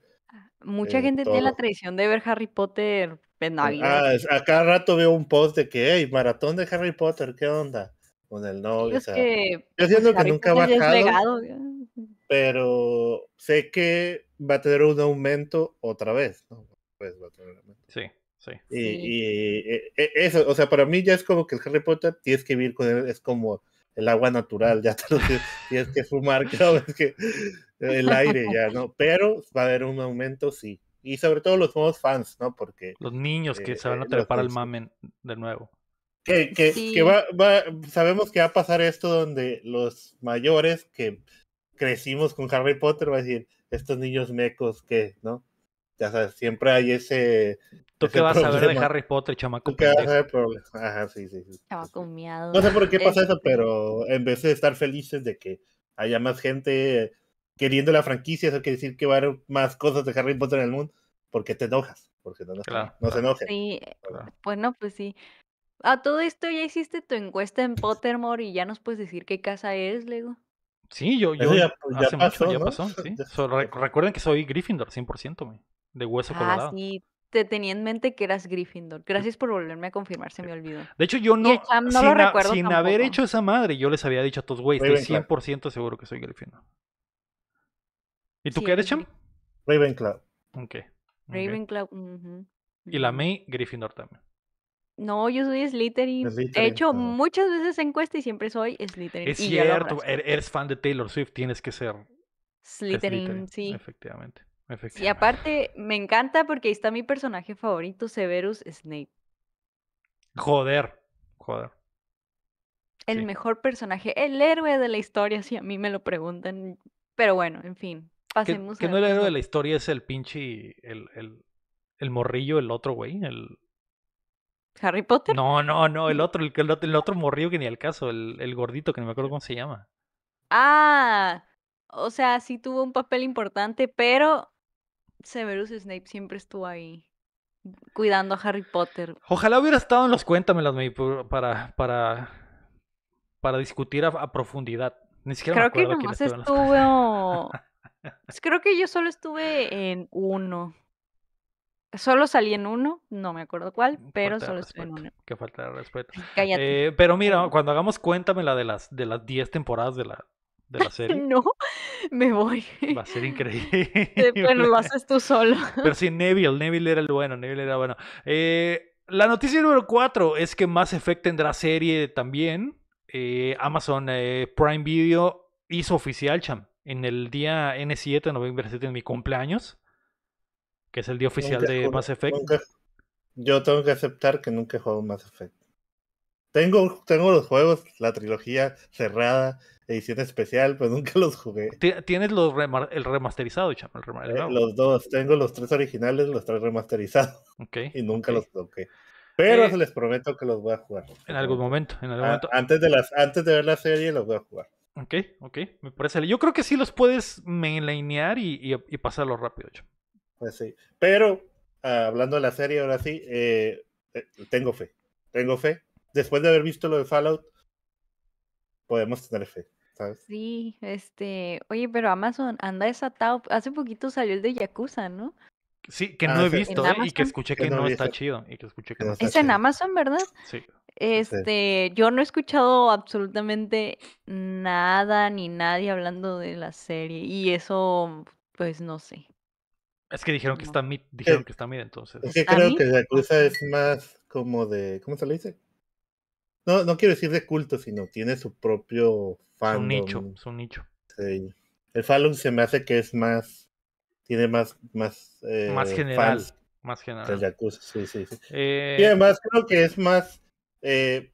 Mucha eh, gente tiene la tradición de ver Harry Potter en ah, Navidad. Ah, cada rato veo un post de que, hey, maratón de Harry Potter, ¿qué onda? Con el novio. yo pues, siento que nunca ha a pero sé que va a tener un aumento otra vez, Pues va a tener aumento. Sí. sí. y, e, e, eso, o sea, para mí ya es como que el Harry Potter tienes que vivir con él, es como el agua natural, ya te lo tienes que fumar cada es que el aire ya, ¿no? Pero va a haber un aumento, sí. Y sobre todo los nuevos fans, ¿no? Porque... Los niños que se eh, van a eh, trepar al mamen de nuevo. Que, va, sabemos que va a pasar esto donde los mayores que crecimos con Harry Potter va a decir, estos niños mecos que, ¿no? Ya sabes, siempre hay ese ¿Tú qué vas a ver de Harry Potter, chamaco? ¿Tú qué vas a ver Ajá, sí, sí. sí. Chamaco miado. No sé por qué pasa este eso, pero en vez de estar felices de que haya más gente eh, queriendo la franquicia, eso quiere decir que va a haber más cosas de Harry Potter en el mundo, porque te enojas, porque no, se enoja. Sí, bueno, pues sí. A todo esto ya hiciste tu encuesta en Pottermore y ya nos puedes decir qué casa es, Lego. Sí, yo, ya, pues, pasó, ya pasó, recuerden que soy Gryffindor, 100%, me, de hueso ah, Sí, te tenía en mente que eras Gryffindor. Gracias por volverme a confirmar, se me olvidó. De hecho, yo no, sin, lo recuerdo sin haber hecho esa madre, yo les había dicho a todos, güey. estoy 100% seguro que soy Gryffindor. ¿Y tú qué eres, Cham? Ravenclaw. Ok. Ravenclaw. Y la May, Gryffindor también. No, yo soy Slytherin. He hecho ah. muchas veces encuesta y siempre soy Slytherin. Es cierto, er-, eres fan de Taylor Swift, tienes que ser Slytherin, sí. Efectivamente. Y ah, ah. aparte, me encanta porque ahí está mi personaje favorito, Severus Snape. Joder, joder. El mejor personaje, el héroe de la historia, si a mí me lo preguntan. Pero bueno, en fin, pasemos. Que, no el héroe de la historia es el pinche, el, el, morrillo, el otro güey, el... Harry Potter. No, no, no, el otro, el, el otro morrillo que ni al caso, el, el gordito que no me acuerdo cómo se llama. Ah, o sea, sí tuvo un papel importante, pero Severus Snape siempre estuvo ahí cuidando a Harry Potter. Ojalá hubiera estado en los cuéntamelas, para, para, para discutir a, profundidad. Ni siquiera Creo que estuvo... creo que yo solo estuve en uno. Solo salí en uno, no me acuerdo cuál, mm, pero solo estuve en uno. Qué falta de respeto. Cállate. Eh, pero mira, cuando hagamos cuéntame de las de las 10 temporadas de la, de la serie. no, me voy. Va a ser eh, increíble. bueno, lo haces tú solo. Pero sí, Neville, Neville era el bueno, Neville era bueno. Eh, la noticia número 4 es que Mass Effect tendrá serie también. Eh, Amazon Prime Video hizo oficial, cham, en el día N7, noviembre 7, mi cumpleaños, que es el día oficial de Mass Effect. yo tengo que aceptar que nunca he jugado Mass Effect. Tengo, tengo los juegos, la trilogía cerrada, edición especial, pues nunca los jugué. Tienes los el remasterizado, chamo. Eh, los dos, tengo los tres originales, los tres remasterizados. Okay, y nunca los toqué. Pero eh, se les prometo que los voy a jugar. En algún momento, en algún ah, momento. Antes de, las, antes de ver la serie los voy a jugar. Ok, ok, me parece. Yo creo que sí los puedes mainlinear y, y, pasarlos rápido, Pues sí. Pero, ah, hablando de la serie, ahora sí, eh, tengo fe. Tengo fe. Después de haber visto lo de Fallout, podemos tener fe. ¿sabes? Sí, este, oye, pero Amazon anda desatado. Hace poquito salió el de Yakuza, ¿no? Sí, que ah, no he visto y que escuché que, no, está chido y Es en Amazon, ¿verdad? Sí. Este, yo no he escuchado absolutamente nada ni nadie hablando de la serie y eso, pues no sé. Es que dijeron que está mid, eh, dijeron que está mid, entonces. Es que creo que Yakuza es más como de, ¿cómo se le dice? no, no quiero decir de culto, sino tiene su propio fandom. Su nicho, su nicho. Sí. El Fallon se me hace que es más, tiene más, más, eh, más general. más general. Yakuza, sí, sí, sí. Eh, y además creo que es más, eh,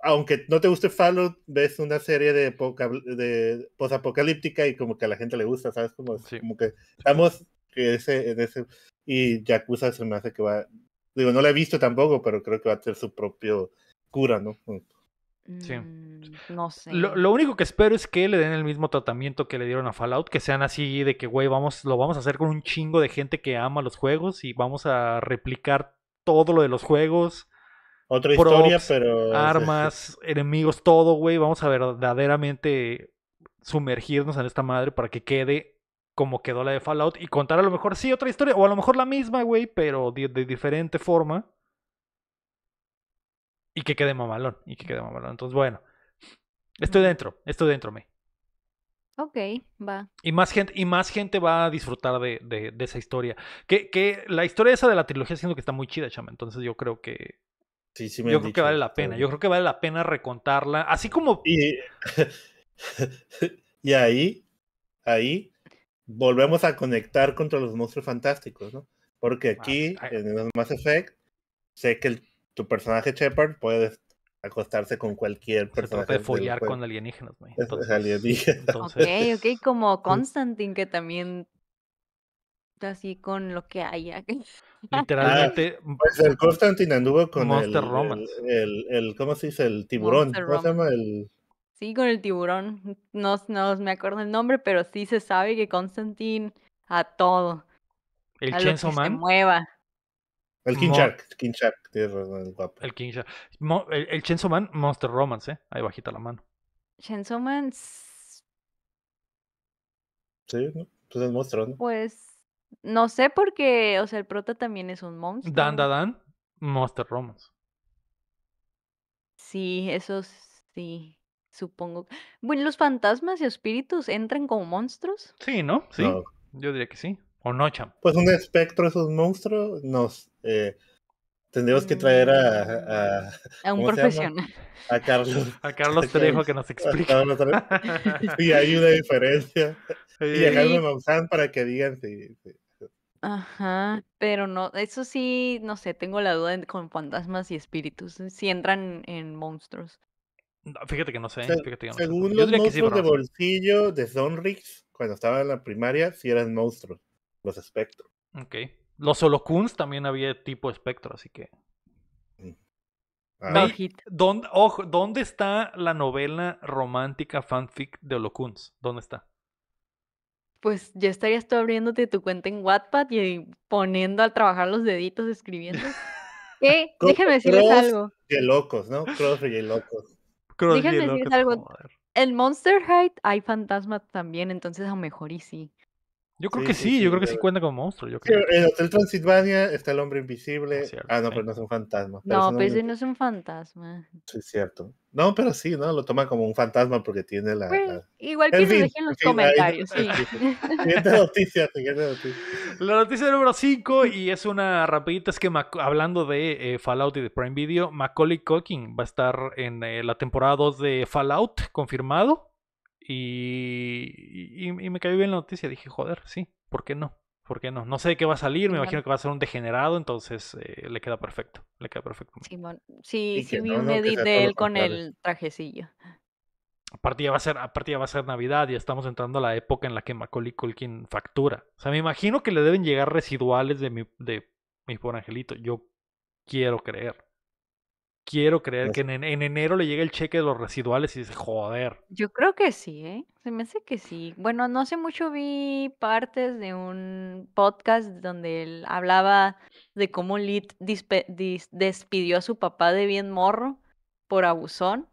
aunque no te guste Fallout, ves una serie de, de posapocalíptica y como que a la gente le gusta, ¿sabes? Como, que. como que estamos ese, en ese... Y Yakuza se me hace que va... Digo, no la he visto tampoco, pero creo que va a tener su propio cura, ¿no? Mm. Sí. Mm, no sé. Lo, único que espero es que le den el mismo tratamiento que le dieron a Fallout, que sean así de que, güey, vamos, lo vamos a hacer con un chingo de gente que ama los juegos y vamos a replicar todo lo de los juegos. Otra historia, pero. Armas, enemigos, todo, güey. Vamos a verdaderamente sumergirnos en esta madre para que quede como quedó la de Fallout y contar a lo mejor sí otra historia, o a lo mejor la misma, güey, pero de diferente forma. Y que quede mamalón, y que quede mamalón. Entonces, bueno, estoy dentro, estoy dentro, me. Ok, va. Y más gente, y más gente va a disfrutar de, esa historia. Que, la historia esa de la trilogía siendo que está muy chida, chama. Entonces yo creo que. Sí, sí, me Yo creo que vale la pena. Yo creo que vale la pena recontarla. Así como. Y, ahí, ahí, volvemos a conectar contra los monstruos fantásticos, ¿no? Porque aquí, en los Mass Effect, sé que el tu personaje Shepard puede acostarse con cualquier persona. Se follar con alienígenas, güey. Entonces, alienígenas. Ok, ok, como Constantine, que también así con lo que haya. Literalmente. Ah, pues el Constantine anduvo con Monster el, el, el, ¿Cómo se dice? El tiburón. ¿Cómo se llama? El... Sí, con el tiburón. No, no me acuerdo el nombre, pero sí se sabe que Constantine a todo. El a lo que Se mueva. El King Shark, King Shark, el guapo. El King el, Man, Monster Romance, ¿eh? Ahí bajita la mano. Chainsaw Man. Sí, ¿no? Pues monstruo, ¿no? Pues. No sé porque, o sea, el prota también es un monstruo. Dan, Dan, Dan, Monster Romance. Sí, eso sí, supongo. Bueno, ¿los fantasmas y espíritus entran como monstruos? Sí, ¿no? Sí. Yo diría que sí. ¿O no, Pues un espectro es un monstruo. Nos, eh, tendríamos que traer a. Mm, a, un profesional. A Carlos. A Carlos Trejo que nos explique. Y hay una diferencia. Y a Carlos Maussan para que digan si. Ajá, pero no, eso sí, no sé, tengo la duda con fantasmas y espíritus, si entran en monstruos. fíjate que no sé. Fíjate Según los monstruos de bolsillo de Sonrix, cuando estaba en la primaria, si eran monstruos, los espectros. Ok. Los kuns también había tipo espectro, así que. Ah. ¿Dónde, ¿Dónde está la novela romántica fanfic de Holocuns? ¿Dónde está? Pues ya estarías tú abriéndote tu cuenta en Wattpad y poniendo al trabajar los deditos escribiendo. ¿Qué? Déjenme decirles algo. De locos, ¿no? Cross y locos. Déjenme decirles algo. En Monster Height hay fantasmas también, entonces a lo mejor y sí. Yo creo que sí, yo creo que sí cuenta como monstruo. Yo creo. Hotel Transilvania está el hombre invisible. ah, ah no, pero no es un fantasma. No, pero sí no es un fantasma. Sí, es cierto. No, pero sí, ¿no? Lo toma como un fantasma porque tiene la. Pues, igual que lo dejen en los comentarios. sí. noticia, siguiente noticia. La noticia número 5, y es una rapidita, es que hablando de eh, Fallout y de Prime Video, Macaulay Culkin va a estar en eh, la temporada 2 de Fallout, confirmado. Y, me cayó bien la noticia. Dije, joder, sí, ¿por qué no? ¿Por qué no? No sé de qué va a salir, me imagino que va a ser un degenerado, entonces eh, le queda perfecto. Le queda perfecto. Simón, sí, sí, vi un edit de él con el trajecillo. Aparte ya, va a ser, a ya va a ser Navidad y estamos entrando a la época en la que Macaulay Culkin factura. O sea, me imagino que le deben llegar residuales de mi, de mi por angelito. Yo quiero creer quiero creer que en, enero le llegue el cheque de los residuales y dice, joder. Yo creo que sí, ¿eh? Se me hace que sí. Bueno, no hace mucho vi partes de un podcast donde él hablaba de cómo Lit despidió a su papá de bien morro por abusón.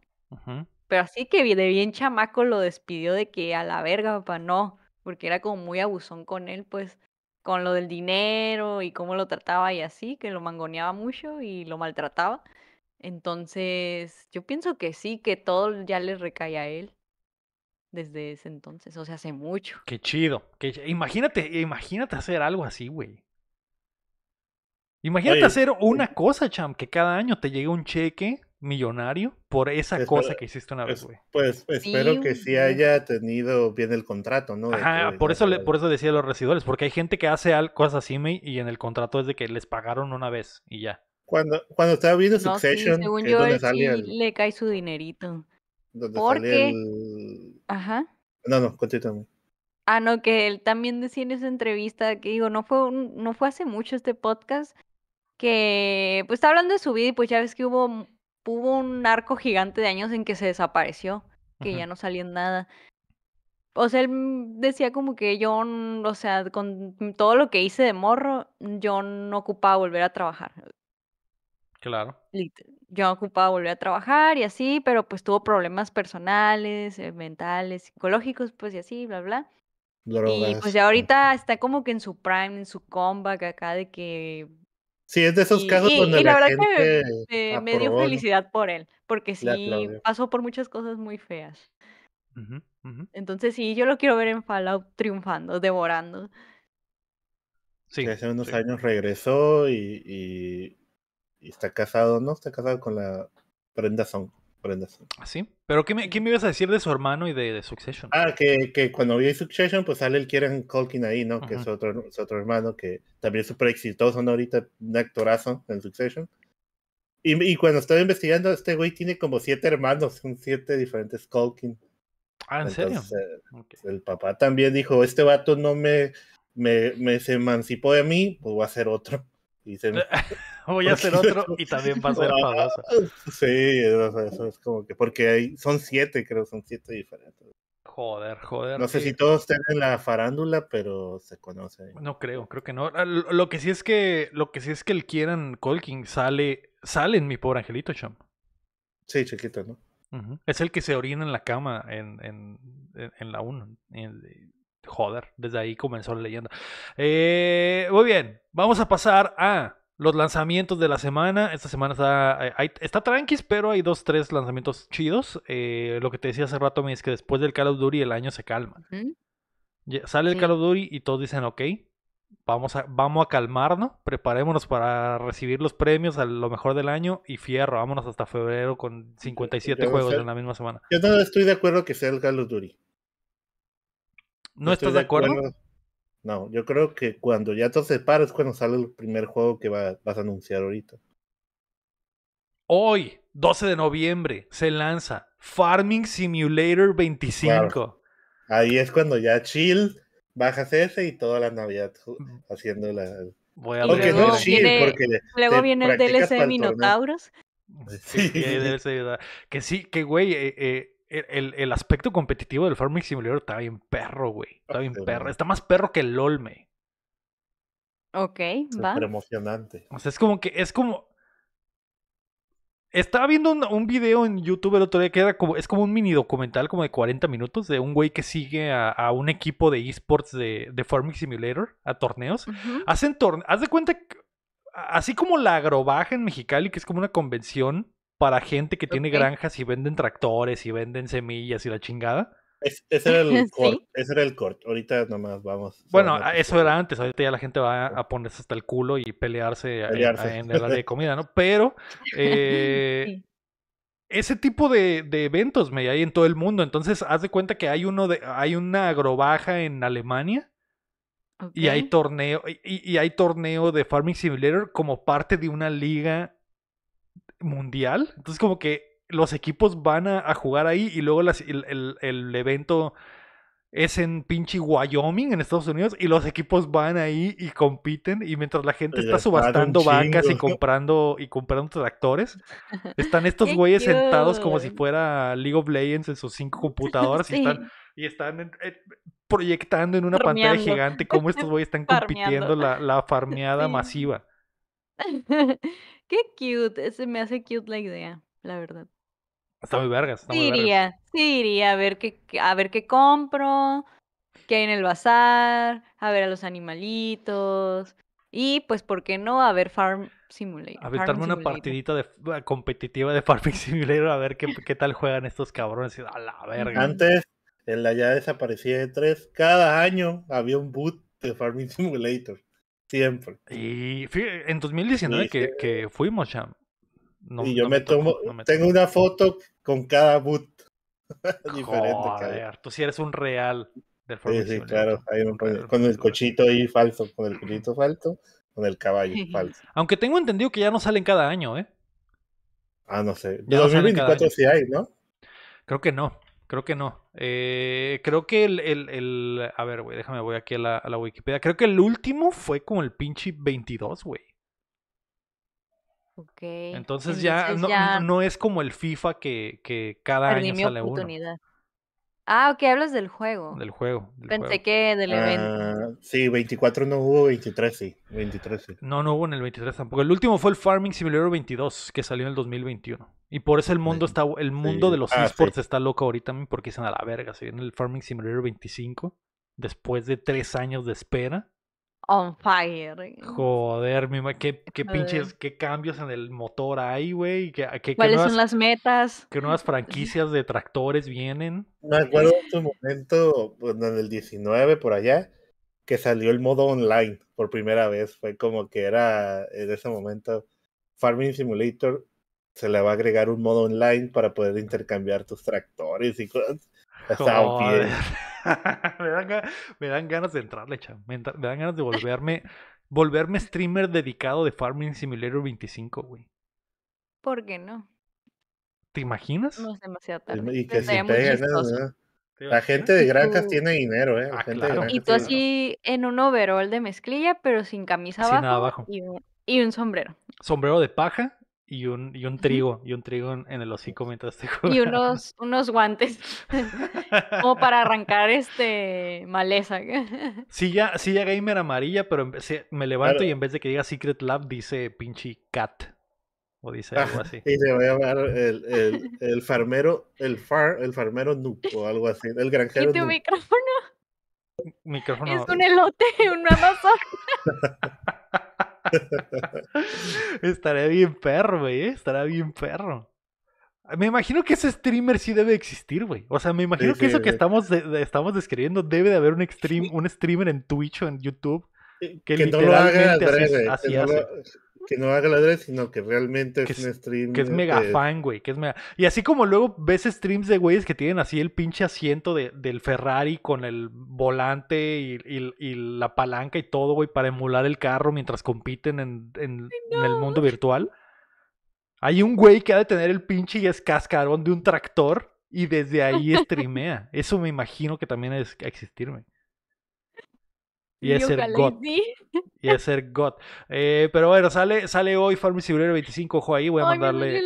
Pero así que de bien chamaco lo despidió de que a la verga, papá, no. Porque era como muy abusón con él, pues con lo del dinero y cómo lo trataba y así, que lo mangoneaba mucho y lo maltrataba. Entonces, yo pienso que sí, que todo ya le recae a él desde ese entonces, o sea, hace mucho. Qué chido. Que Imagínate, imagínate hacer algo así, güey. Imagínate hacer eh una cosa, champ, que cada año te llegue un cheque millonario por esa cosa que hiciste una vez, güey. Pues, espero que sí haya tenido bien el contrato, ¿no? Ajá, por eso, por eso decía los residuales, porque hay gente que hace cosas así y en el contrato es de que les pagaron una vez y ya. Cuando, cuando estaba viendo Succession, según le cae su dinerito. Donde Porque... Ajá. No, no, también. Ah, no, que él también decía en esa entrevista que digo, no fue no fue hace mucho este podcast que pues está hablando de su vida y pues ya ves que hubo hubo un arco gigante de años en que se desapareció, que ya no salió nada. O sea, él mm, decía como que yo, o sea, con mm, todo lo que hice de morro, yo no ocupaba volver a trabajar. Claro. Yo ocupaba volver a trabajar y así, pero pues tuvo problemas personales, eh, mentales, psicológicos, pues y así, bla, bla. Y pues ya eh. ahorita está como que en su prime, en su comeback acá de que... Sí, es de esos casos y, donde y la, verdad que me dio felicidad por él, porque sí pasó por muchas cosas muy feas. Entonces sí, yo lo quiero ver en Fallout triunfando, devorando. Sí, hace unos años regresó y, y está casado, ¿no? Está casado con la Brenda Song. ¿Ah, sí? ¿Pero qué me, qué ibas a decir de su hermano y de, Succession? Ah, que, cuando vi Succession, pues sale el Kieran Culkin ahí, ¿no? Que es otro, otro hermano que también es súper exitoso, ¿no? Ahorita un actorazo en Succession. Y, cuando estoy investigando, este güey tiene como siete hermanos, son siete diferentes Culkin. Ah, ¿en serio? Eh, el papá también dijo, este vato no me, me, se emancipó de mí, pues voy a hacer otro. voy a hacer otro y también va a ser Sí, eso es como que, porque hay, son siete, creo, son siete diferentes. Joder, joder. No sé si todos están en la farándula, pero se conoce. No creo, creo que no. Ah, lo que sí es que, lo que sí es que el Kieran Colkin sale, sale en mi pobre angelito, Cham. Sí, chiquito, ¿no? Es el que se orina en la cama en, en, en la 1. Joder, desde ahí comenzó la leyenda. Eh, muy bien, vamos a pasar a los lanzamientos de la semana. Esta semana está, eh, está tranquis, pero hay dos, tres lanzamientos chidos. Eh, lo que te decía hace rato es que después del Call of Duty el año se calma. sale el Call of Duty y todos dicen, ok, vamos a, vamos a calmarnos, preparémonos para recibir los premios a lo mejor del año y fierro, vámonos hasta febrero con 57 juegos en la misma semana. Yo no estoy de acuerdo que sea el Call of Duty. ¿No, estás de acuerdo? No, yo creo que cuando ya te separas es cuando sale el primer juego que vas a anunciar ahorita. Hoy, 12 de noviembre, se lanza Farming Simulator 25. Ahí es cuando ya chill, bajas ese y toda la Navidad mm. haciendo la. Voy a luego no Luego viene el DLC de Minotauros. Sí, que sí, que güey, eh, eh, el, aspecto competitivo del Farming Simulator está bien perro, güey. Está bien perro. Está más perro que el LOL, me. Ok, va. Súper emocionante. O sea, es como que, es como. Estaba viendo un, un, video en YouTube el otro día que era como, es como un mini documental como de 40 minutos de un güey que sigue a, un equipo de esports de, de, Farming Simulator a torneos. Hacen torneos. Haz de cuenta así como la agrobaja en Mexicali, que es como una convención para gente que tiene granjas y venden tractores y venden semillas y la chingada. ese, era el corte. Ahorita nomás vamos. Bueno, ah, eso era antes. Ahorita ya la gente va a ponerse hasta el culo y pelearse, eh, En, el área de comida, ¿no? Pero eh, ese tipo de, eventos me hay en todo el mundo. Entonces, haz de cuenta que hay uno de, hay una agrobaja en Alemania. Y hay torneo, y, hay torneo de Farming Simulator como parte de una liga mundial. Entonces, como que los equipos van a, jugar ahí y luego el, evento es en pinche Wyoming, en Estados Unidos, y los equipos van ahí y compiten. Y mientras la gente está subastando vacas y comprando y comprando tractores, están estos güeyes sentados como si fuera League of Legends en sus cinco computadoras y están, y están eh, proyectando en una pantalla gigante cómo estos güeyes están compitiendo la, la farmeada masiva. Qué cute, se me hace cute la idea, la verdad. Está muy verga, Está sí iría, sí iría a ver qué, a ver qué compro, qué hay en el bazar, a ver a los animalitos y pues por qué no a ver Farm Simulator. Aventarme una partidita de, eh, competitiva de Farm Simulator a ver qué, qué tal juegan estos cabrones a la verga. Antes en la ya desaparecida de tres, cada año había un boot de Farming Simulator tiempo. Y en 2019 que, que, fuimos, ya. y yo me, tomo, tengo una foto con cada boot diferente. Joder, tú sí eres un real del Sí, sí, claro, Con el cochito ahí falso, con el cochito falso, con el caballo falso. Aunque tengo entendido que ya no salen cada año, ¿eh? Ah, no sé. 2024 sí hay, ¿no? Creo que no, creo que no. Eh, creo que el, el, el A ver, güey, déjame, voy aquí a la, a la, Wikipedia. Creo que el último fue como el pinche 22, güey. Ok. Entonces, ya, no, no, es como el FIFA que, que cada año sale oportunidad. uno. Ah, ok, hablas del juego. Del juego. Pensé que del evento. Ah, sí, 24 no hubo, 23 sí. No, no hubo en el 23 tampoco. El último fue el Farming Simulator 22, que salió en el 2021. Y por eso el mundo está, el mundo de los ah, esports está loco ahorita porque dicen a la verga, se viene el Farming Simulator 25 después de tres años de espera. On fire. Joder, mi qué, qué pinches, qué cambios en el motor hay, güey. ¿Qué, cuáles son las metas? ¿Qué nuevas franquicias de tractores vienen? Me acuerdo de un momento, en el 19 por allá, que salió el modo online por primera vez. Fue como que era en ese momento Farming Simulator se le va a agregar un modo online para poder intercambiar tus tractores y cosas. me, dan, ganas de entrarle, le Me, dan ganas de volverme, volverme streamer dedicado de Farming Simulator 25, güey. ¿Por qué no? ¿Te imaginas? No es demasiado tarde. La gente de granjas uh. tiene dinero, ¿eh? Ah, y tú así en un overall de mezclilla, pero sin camisa abajo, y un sombrero. Sombrero de paja y un, y un trigo, y un trigo en el hocico mientras te Y unos, unos guantes, como para arrancar este maleza. Sí, ya gamer amarilla, pero me levanto y en vez de que diga Secret Lab, dice pinche cat. O dice algo ah, así. Y le voy a llamar el, el, el farmero, el far, el farmero noob o algo así, el granjero ¿Y tu micrófono? Es un elote, un Amazon. estaré bien perro, güey. ¿eh? Estará bien perro. Me imagino que ese streamer sí debe existir, güey. O sea, me imagino que eso que estamos, estamos describiendo debe de haber un, un streamer en Twitch o en YouTube que, literalmente lo haga, así, que no haga la red, sino que realmente es, un stream. Que es mega fan, güey. Que es Y así como luego ves streams de güeyes que tienen así el pinche asiento del Ferrari con el volante y, la palanca y todo, güey, para emular el carro mientras compiten en, el mundo virtual. Hay un güey que ha de tener el pinche y es cascarón de un tractor y desde ahí streamea. Eso me imagino que también es existirme. Y es el God. Y God. Eh, pero bueno, sale, sale hoy Farming Simulator 25, ojo ahí, voy a mandarle.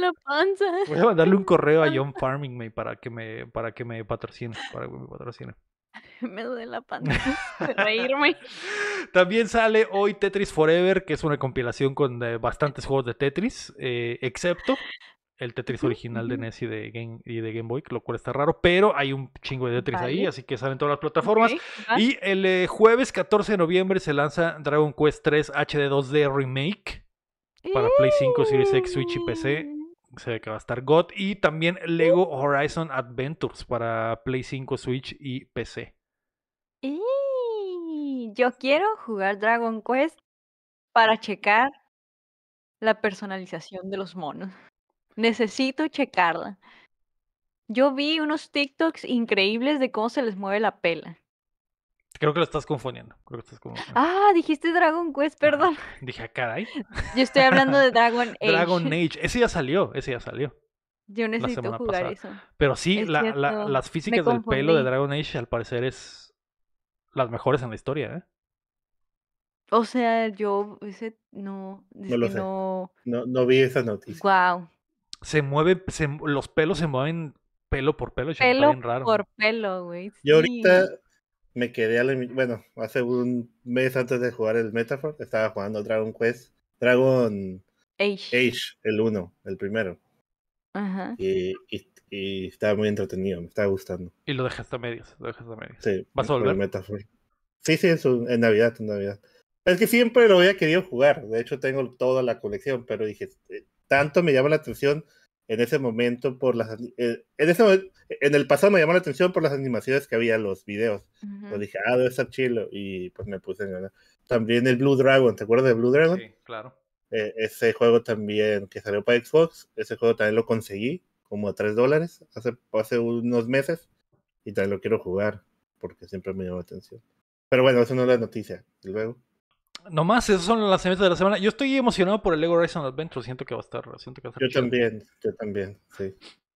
Voy a mandarle un correo a John Farming para que me, para que me patrocine. Para que me patrocine. Me duele la panza de reírme. También sale hoy Tetris Forever, que es una compilación con eh, bastantes juegos de Tetris, eh, excepto el Tetris original de NES y de, Game, de Game Boy, lo cual está raro, pero hay un chingo de Tetris ahí, así que salen todas las plataformas. y el eh, jueves 14 de noviembre se lanza Dragon Quest 3 HD 2D Remake para Play 5, Series X, Switch y PC. Mm. Se ve que va a estar God. Y también Lego uh. Horizon Adventures para Play 5, Switch y PC. Yo quiero jugar Dragon Quest para checar la personalización de los monos. Necesito checarla. Yo vi unos TikToks increíbles de cómo se les mueve la pela. Creo que lo estás confundiendo. Ah, dijiste Dragon Quest, perdón. dije, ah, caray. Yo estoy hablando de Dragon Age. Dragon Age. Ese ya salió, ese ya salió. Yo necesito jugar eso. Pero sí, las físicas del pelo de Dragon Age al parecer es las mejores en la historia, ¿eh? O sea, yo no, no, no, vi esas noticias Wow se mueve, los pelos se mueven pelo por pelo. Pelo por pelo, güey. Yo ahorita me quedé Bueno, hace un mes antes de jugar el Metaphor, estaba jugando Dragon Quest. Dragon Age, Age el uno, el primero. Ajá. Y, estaba muy entretenido, me estaba gustando. Y lo dejaste a medias, lo dejaste a medias. Sí, ¿Vas a volver? Sí, sí, en, en Navidad, en Navidad. Es que siempre lo había querido jugar. De hecho, tengo toda la colección, pero dije, eh, tanto me llama la atención en ese momento por las eh, en en el pasado me llamó la atención por las animaciones que había los videos Lo dije ah debe estar chilo y pues me puse en también el Blue Dragon te acuerdas de Blue Dragon sí claro e, ese juego también que salió para Xbox ese juego también lo conseguí como a 3 dólares hace unos meses y también lo quiero jugar porque siempre me llamó la atención pero bueno eso no es la noticia y luego nomás, esos son los lanzamientos de la semana. Yo estoy emocionado por el Lego Horizon Adventure. Siento que va a estar. Siento que va a estar yo también, yo también, sí.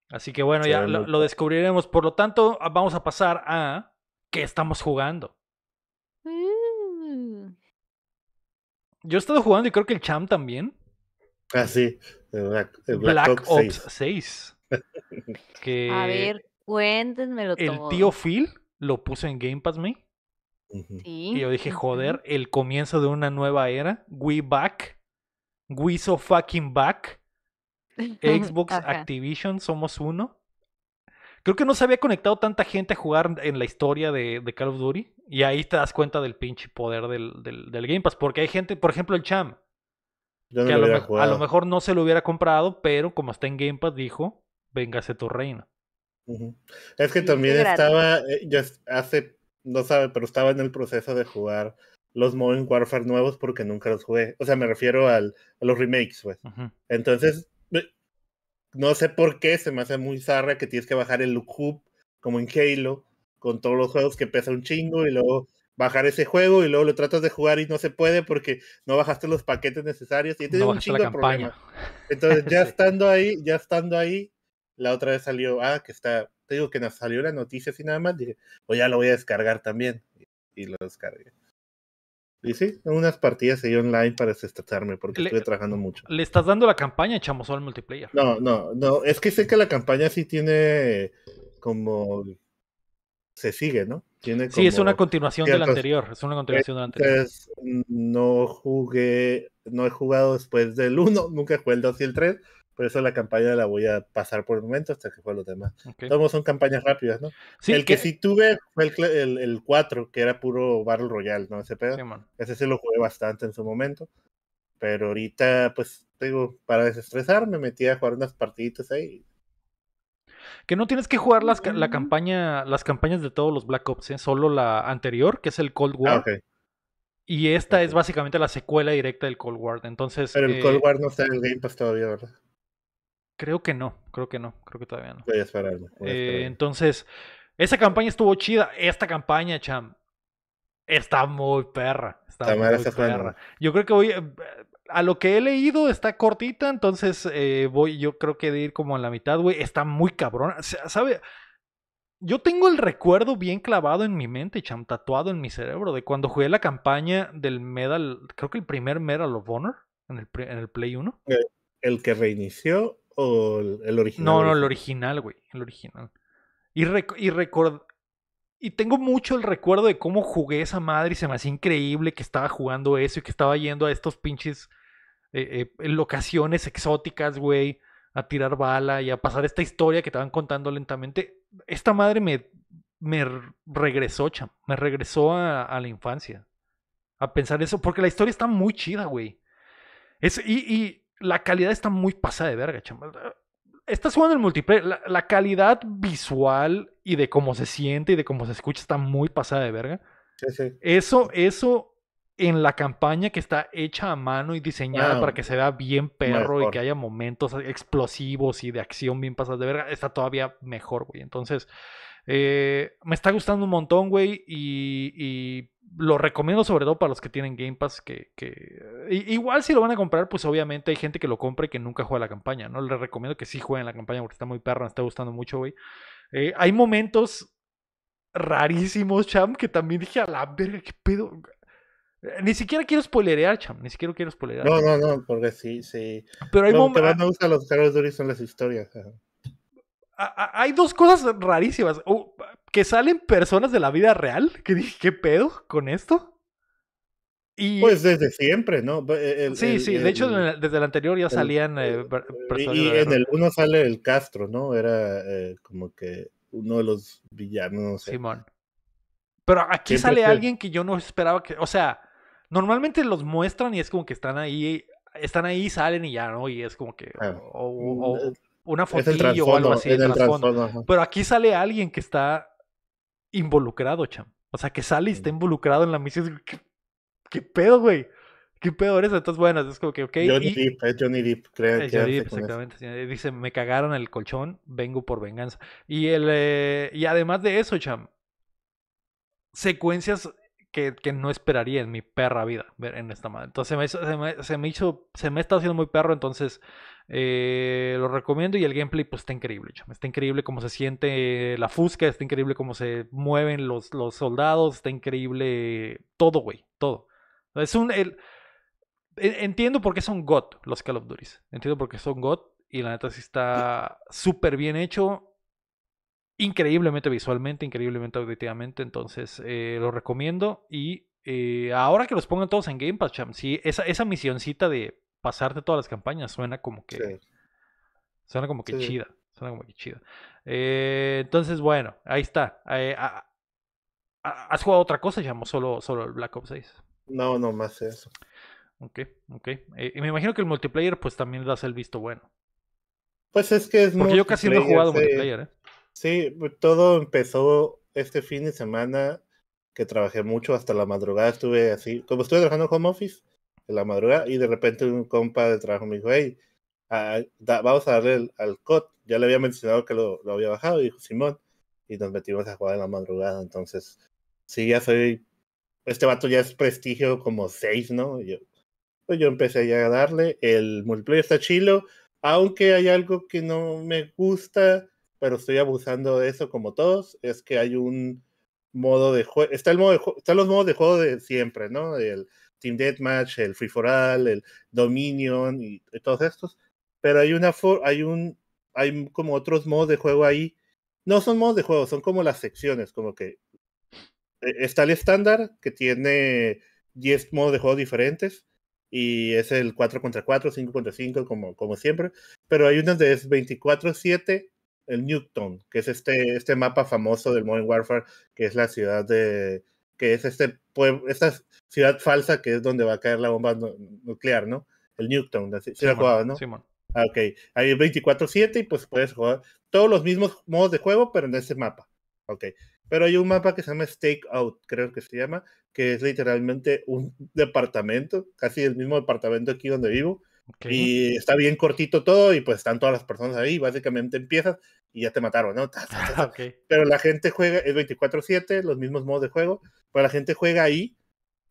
Así que bueno, ya lo, descubriremos. Por lo tanto, vamos a pasar a qué estamos jugando. Mm. Yo he estado jugando y creo que el Cham también. Ah, sí. Black, Ops, 6. A ver, cuéntenmelo todo. El tío Phil lo puso en Game Pass Me. Y yo dije, joder, el comienzo de una nueva era. We back. We so fucking back. Xbox, Activision, somos uno. Creo que no se había conectado tanta gente a jugar en la historia de, Call of Duty. Y ahí te das cuenta del pinche poder del, Game Pass. Porque hay gente, por ejemplo, el Cham. que a, lo, mejor no se lo hubiera comprado, pero como está en Game Pass, dijo: Véngase tu reino. Es que también estaba. Eh, hace no sabe, pero estaba en el proceso de jugar los Modern Warfare nuevos porque nunca los jugué. O sea, me refiero a los remakes, pues. Entonces, no sé por qué se me hace muy zarra que tienes que bajar el look como en Halo, con todos los juegos que pesa un chingo y luego bajar ese juego y luego lo tratas de jugar y no se puede porque no bajaste los paquetes necesarios y tienes un chingo de problemas. Entonces, ya estando ahí, ya estando ahí, la otra vez salió, ah, que está te digo que nos salió la noticia así nada más, dije, o pues ya lo voy a descargar también. Y, lo descargué. Y sí, unas partidas ahí online para desestresarme porque estuve estoy trabajando mucho. ¿Le estás dando la campaña, chamos, al multiplayer? No, no, no. Es que sé que la campaña sí tiene como. Se sigue, ¿no? Tiene sí, es una continuación del de la anterior. Es una continuación de la anterior. No jugué, no he jugado después del 1, nunca jugué el 2 y el 3. Por eso la campaña la voy a pasar por el momento hasta que juegue los demás. Todos son campañas rápidas, ¿no? el que... sí tuve fue el, 4, que era puro Battle Royale, ¿no? Ese pedo. Ese sí lo jugué bastante en su momento. Pero ahorita, pues, digo, para desestresar, me metí a jugar unas partiditas ahí. Que no tienes que jugar las, la campaña, las campañas de todos los Black Ops, ¿eh? solo la anterior, que es el Cold ah, War. Y esta es básicamente la secuela directa del Cold War. Entonces, Pero el eh, Cold War no está en el Game Pass todavía, ¿verdad? Creo que no, creo que no, creo que todavía no. Voy a esperar eh, entonces, esa campaña estuvo chida. Esta campaña, cham, está muy perra. Está muy perra. Yo creo que voy. Eh, a lo que he leído está cortita, entonces eh, voy, yo creo que de ir como a la mitad, güey. Está muy cabrona. ¿Sabe? Yo tengo el recuerdo bien clavado en mi mente, cham, tatuado en mi cerebro, de cuando jugué la campaña del Medal, creo que el primer Medal of Honor en el, en el Play 1. el que reinició o el original? No, no, el original, güey. El original. Y, y y tengo mucho el recuerdo de cómo jugué esa madre y se me hacía increíble que estaba jugando eso y que estaba yendo a estos pinches eh, eh, locaciones exóticas, güey, a tirar bala y a pasar esta historia que te van contando lentamente. Esta madre me, me regresó, cham, me regresó a, la infancia, a pensar eso, porque la historia está muy chida, güey. Es, y la calidad está muy pasada de verga, chaval. Estás jugando el multiplayer. La, calidad visual y de cómo se siente y de cómo se escucha está muy pasada de verga. Sí, sí. Eso, eso en la campaña que está hecha a mano y diseñada ah, para que se vea bien perro y que haya momentos explosivos y de acción bien pasadas de verga, está todavía mejor, güey. Entonces, eh, me está gustando un montón, güey, y lo recomiendo sobre todo para los que tienen Game Pass, que, igual si lo van a comprar, pues obviamente hay gente que lo compra y que nunca juega la campaña, ¿no? Les recomiendo que sí jueguen la campaña porque está muy perro, me está gustando mucho, güey. Eh, hay momentos rarísimos, Cham, que también dije a la verga, qué pedo. Eh, ni siquiera quiero spoilerear, Cham, ni siquiera quiero spoilerear. No, no, no, porque sí, sí. Pero hay momentos... Pero no los Carlos son las historias hay dos cosas rarísimas. que salen personas de la vida real. Que dije, ¿qué pedo con esto? Y, pues desde siempre, ¿no? E, sí, sí, e, de hecho desde el anterior ya salían eh, eh, personas. Y, en el uno sale el Castro, ¿no? Era eh, como que uno de los villanos. Simón. Pero aquí sale alguien que yo no esperaba que, o sea, normalmente los muestran y es como que están ahí, están ahí, salen y ya, ¿no? Y es como que... Mm, una fotillo o algo así. trasfondo. Pero aquí sale alguien que está involucrado, cham. O sea, que sale y está involucrado en la misión. ¿Qué, pedo, güey? ¿Qué pedo eres? Entonces, bueno, es como que, ok. Johnny Deep, es Johnny Deep, Es Johnny exactamente. Eh, dice, me cagaron el colchón, vengo por venganza. Y, el, eh, y además de eso, cham, secuencias que, no esperaría en mi perra vida en esta Entonces, se me, hizo, se, me, se me se me está haciendo muy perro, entonces eh, lo recomiendo y el gameplay pues está increíble. Está increíble cómo se siente la fusca, está increíble cómo se mueven los, los soldados, está increíble todo, güey, todo. Es un... El, entiendo por qué son God los Call of Duty. Entiendo por qué son God y la neta sí está súper bien hecho. Increíblemente visualmente, increíblemente auditivamente, entonces eh, lo recomiendo. Y eh, ahora que los pongan todos en Game Pass, Cham, sí, esa, esa misioncita de pasarte todas las campañas suena como que. Suena como que chida. Suena como que chida. Eh, entonces, bueno, ahí está. Eh, ah, ah, ¿Has jugado otra cosa, llamo? Solo, solo el Black Ops 6. No, no más eso. Ok, ok. Eh, y me imagino que el multiplayer, pues también das el visto bueno. Pues es que es Porque yo casi no he jugado multiplayer, ¿eh? Sí, pues, todo empezó este fin de semana que trabajé mucho hasta la madrugada. Estuve así, como estuve trabajando en home office, en la madrugada y de repente un compa de trabajo me dijo, hey, ah, vamos a darle al COD, Ya le había mencionado que lo, había bajado dijo Simón y nos metimos a jugar en la madrugada. Entonces, sí, ya soy, este vato ya es prestigio como seis, ¿no? Yo, pues yo empecé ya a darle, el multiplayer está chilo, aunque hay algo que no me gusta, pero estoy abusando de eso como todos, es que hay un modo de juego, está el modo de están los modos de juego de siempre, ¿no? El, Team Deathmatch, el Free for All, el Dominion y, todos estos. Pero hay una hay un hay como otros modos de juego ahí. No son modos de juego, son como las secciones, como que eh, está el estándar que tiene 10 modos de juego diferentes y es el 4 contra 4, 5 contra 5 como, como siempre, pero hay uno de es 24-7, el Newton, que es este, este mapa famoso del Modern Warfare, que es la ciudad de que es este pueblo, estas ciudad falsa que es donde va a caer la bomba nuclear, ¿no? El Newton, así sí, ¿no? Sí, ah, ok. Hay 24-7 y pues puedes jugar todos los mismos modos de juego, pero en ese mapa. Ok. Pero hay un mapa que se llama Stakeout, Out, creo que se llama, que es literalmente un departamento, casi el mismo departamento aquí donde vivo. Okay. Y está bien cortito todo y pues están todas las personas ahí. Básicamente empiezas y ya te mataron, ¿no? okay. Pero la gente juega, es 24-7, los mismos modos de juego, pero la gente juega ahí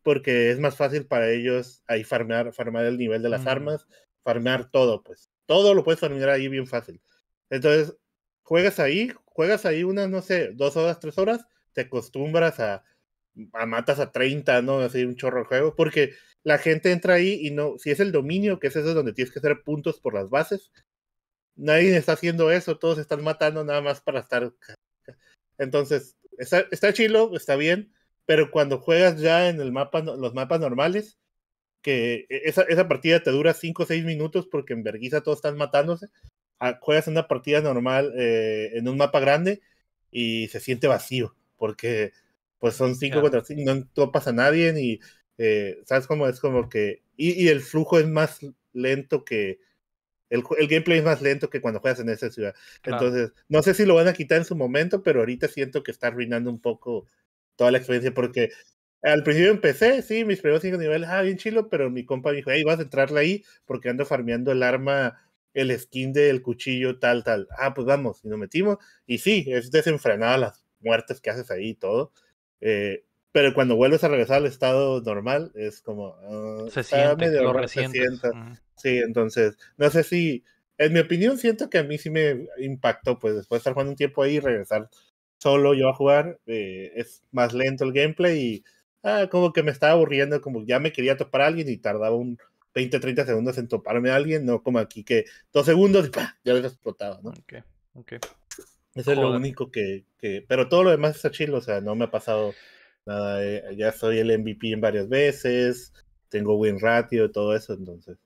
porque es más fácil para ellos ahí farmear, farmear el nivel de las armas, farmear todo, pues. Todo lo puedes farmear ahí bien fácil. Entonces, juegas ahí, juegas ahí unas, no sé, dos horas, tres horas, te acostumbras a, a matas a 30, ¿no? Así un chorro de juego, porque la gente entra ahí y no, si es el dominio, que es eso donde tienes que hacer puntos por las bases, nadie está haciendo eso, todos están matando nada más para estar... Entonces, está, está chilo, está bien, pero cuando juegas ya en el mapa, los mapas normales, que e, esa, esa partida te dura 5 o 6 minutos porque en Berguisa todos están matándose, ah, juegas una partida normal eh, en un mapa grande y se siente vacío, porque pues son 5 o contra 5, no topas a nadie, y eh, ¿sabes cómo? Es como que, y, el flujo es más lento que, el, el, gameplay es más lento que cuando juegas en esa ciudad. Entonces, no sé si lo van a quitar en su momento, pero ahorita siento que está arruinando un poco toda la experiencia, porque al principio empecé, sí, mis primeros cinco niveles, ah, bien chilo, pero mi compa me dijo, hey, vas a entrarle ahí porque ando farmeando el arma, el skin del cuchillo, tal, tal. Ah, pues vamos, y nos metimos. Y sí, es desenfrenada las muertes que haces ahí y todo. Eh, pero cuando vuelves a regresar al estado normal, es como. Ah, se siente, Sí, entonces, no sé si. En mi opinión, siento que a mí sí me impactó, pues después de estar jugando un tiempo ahí y regresar solo yo a jugar, eh, es más lento el gameplay y ah, como que me estaba aburriendo, como ya me quería topar a alguien y tardaba un 20, 30 segundos en toparme a alguien, no como aquí que dos segundos y ya lo explotaba, ¿no? Ok, ok. Eso es lo único que, que, Pero todo lo demás está chido, o sea, no me ha pasado nada. Eh, ya soy el MVP en varias veces, tengo buen ratio, y todo eso, entonces.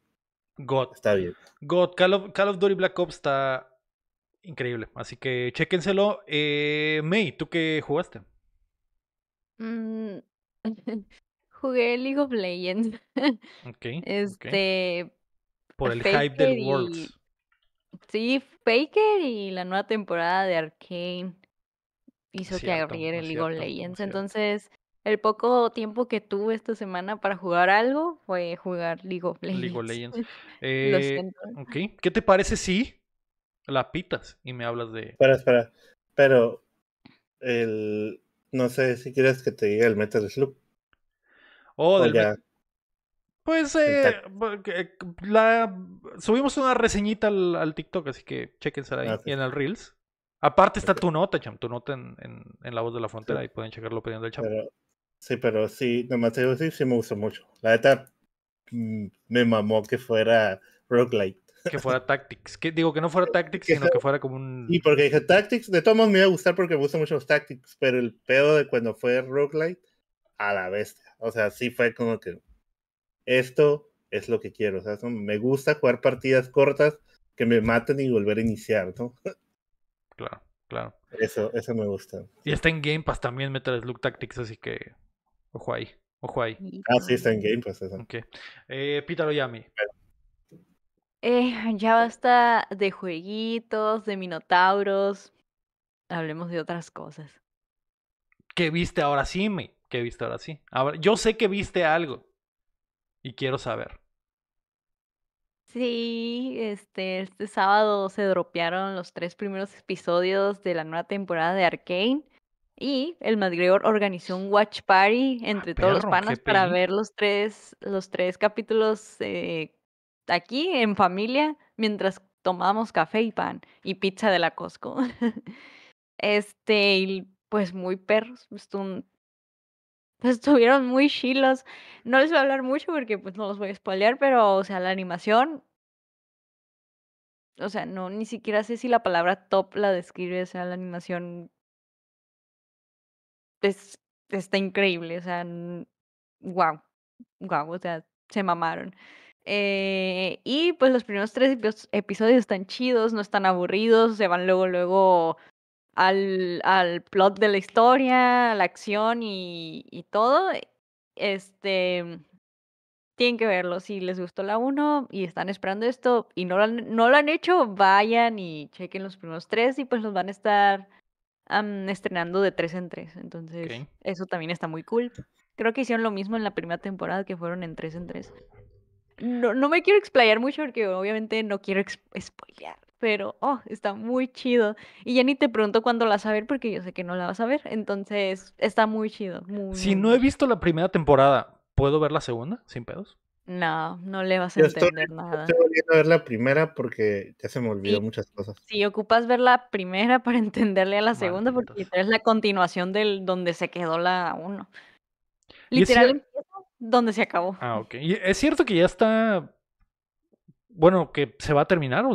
God. Está bien. God, Call of, Call of Duty Black Ops está Increíble. Así que chéquenselo. Eh, May, ¿tú qué jugaste? Mm, jugué League of Legends. Ok. este. Por el hype del Worlds. Sí, Faker y la nueva temporada de Arkane hizo que abriera el League of Legends. Entonces, el poco tiempo que tuve esta semana para jugar algo fue jugar League of Legends. League of Legends. Eh, okay. ¿Qué te parece si la pitas y me hablas de. Espera, espera. Pero. El. No sé si quieres que te diga el Metal Slug. Oh, o del. Pues eh, la, subimos una reseñita al, TikTok, así que chequense ahí ah, y en el Reels. Aparte está tu nota, Cham, tu nota en, La Voz de la Frontera y pueden checarlo pidiendo el Cham. sí, pero sí, nomás te digo, sí, sí me gustó mucho. La neta, mm, me mamó que fuera roguelike. Que fuera Tactics. digo que no fuera Tactics, sino que fuera como un. Y porque dije Tactics, de todos modos me iba a gustar porque me gustan mucho los Tactics, pero el pedo de cuando fue Roguelite, a la bestia. O sea, sí fue como que. Esto es lo que quiero. O sea, me gusta jugar partidas cortas que me maten y volver a iniciar, ¿no? Claro, claro. Eso, eso me gusta. Y está en Game Pass también Metal Slug Tactics, así que. Ojo ahí. Ojo ahí. Ah, sí, está en Game Pass eso. Ok. Eh, Pítalo Yami. Eh, ya basta de jueguitos, de minotauros. Hablemos de otras cosas. ¿Qué viste ahora sí, me? ¿Qué viste ahora sí? yo sé que viste algo y quiero saber. Sí, este, este sábado se dropearon los tres primeros episodios de la nueva temporada de Arkane. Y el Madrigal organizó un watch party ah, entre todos los panas para ver los tres, los tres capítulos eh, aquí en familia mientras tomamos café y pan y pizza de la Costco. este, y pues muy perros, pues, pues estuvieron muy chilos. No les voy a hablar mucho porque pues no los voy a spoilear, pero o sea, la animación o sea, no ni siquiera sé si la palabra top la describe, o sea, la animación es, está increíble, o sea, wow, wow, o sea, se mamaron. Eh, y pues los primeros tres episodios están chidos, no están aburridos, se van luego, luego al, al plot de la historia, a la acción y, todo. Este tienen que verlo. Si les gustó la 1 y están esperando esto y no lo, han, no lo han hecho, vayan y chequen los primeros tres y pues los van a estar estrenando de tres en tres. Entonces, eso también está muy cool. Creo que hicieron lo mismo en la primera temporada, que fueron en tres en tres no, no me quiero explayar mucho porque obviamente no quiero spoilear, pero oh, está muy chido. Y ya ni te pregunto cuándo la vas a ver porque yo sé que no la vas a ver, entonces está muy chido. si no he visto la primera temporada, ¿puedo ver la segunda sin pedos? No, no le vas a entender nada. Estoy volviendo a ver la primera porque ya se me olvidó muchas cosas. Si ocupas ver la primera para entenderle a la segunda, porque es la continuación del donde se quedó la uno. Literal, ¿Dónde se acabó. Ah, ok. ¿Y es cierto que ya está. Bueno, que se va a terminar,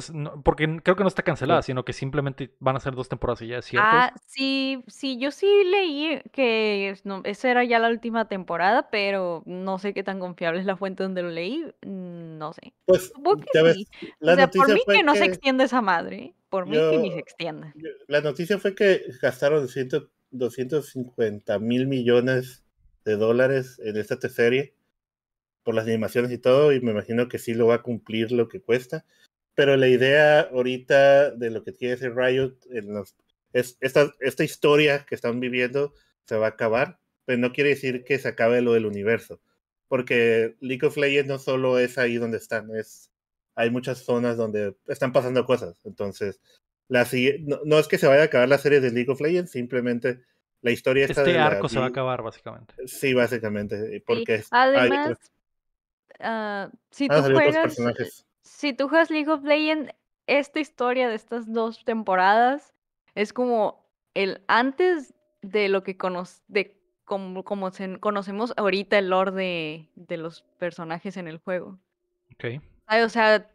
porque creo que no está cancelada, sino que simplemente van a ser dos temporadas y ya es cierto. Ah, sí, sí, yo sí leí que no, esa era ya la última temporada, pero no sé qué tan confiable es la fuente donde lo leí, mm, no sé. Pues, o sea, por mí que, no se extiende esa madre, por mí que ni se extienda. La noticia fue que gastaron 250 mil millones de dólares en esta serie por las animaciones y todo, y me imagino que sí lo va a cumplir lo que cuesta. Pero la idea ahorita de lo que quiere hacer Riot en es esta, esta historia que están viviendo se va a acabar, pero no quiere decir que se acabe lo del universo, porque League of Legends no solo es ahí donde están, es hay muchas zonas donde están pasando cosas, entonces la, no, no es que se vaya a acabar la serie de League of Legends, simplemente la historia este de arco se va a acabar básicamente sí básicamente porque además ah, si tú juegas si tú League of Legends esta historia de estas dos temporadas es como el antes de lo que como, como conocemos ahorita el lore de, los personajes en el juego okay. o sea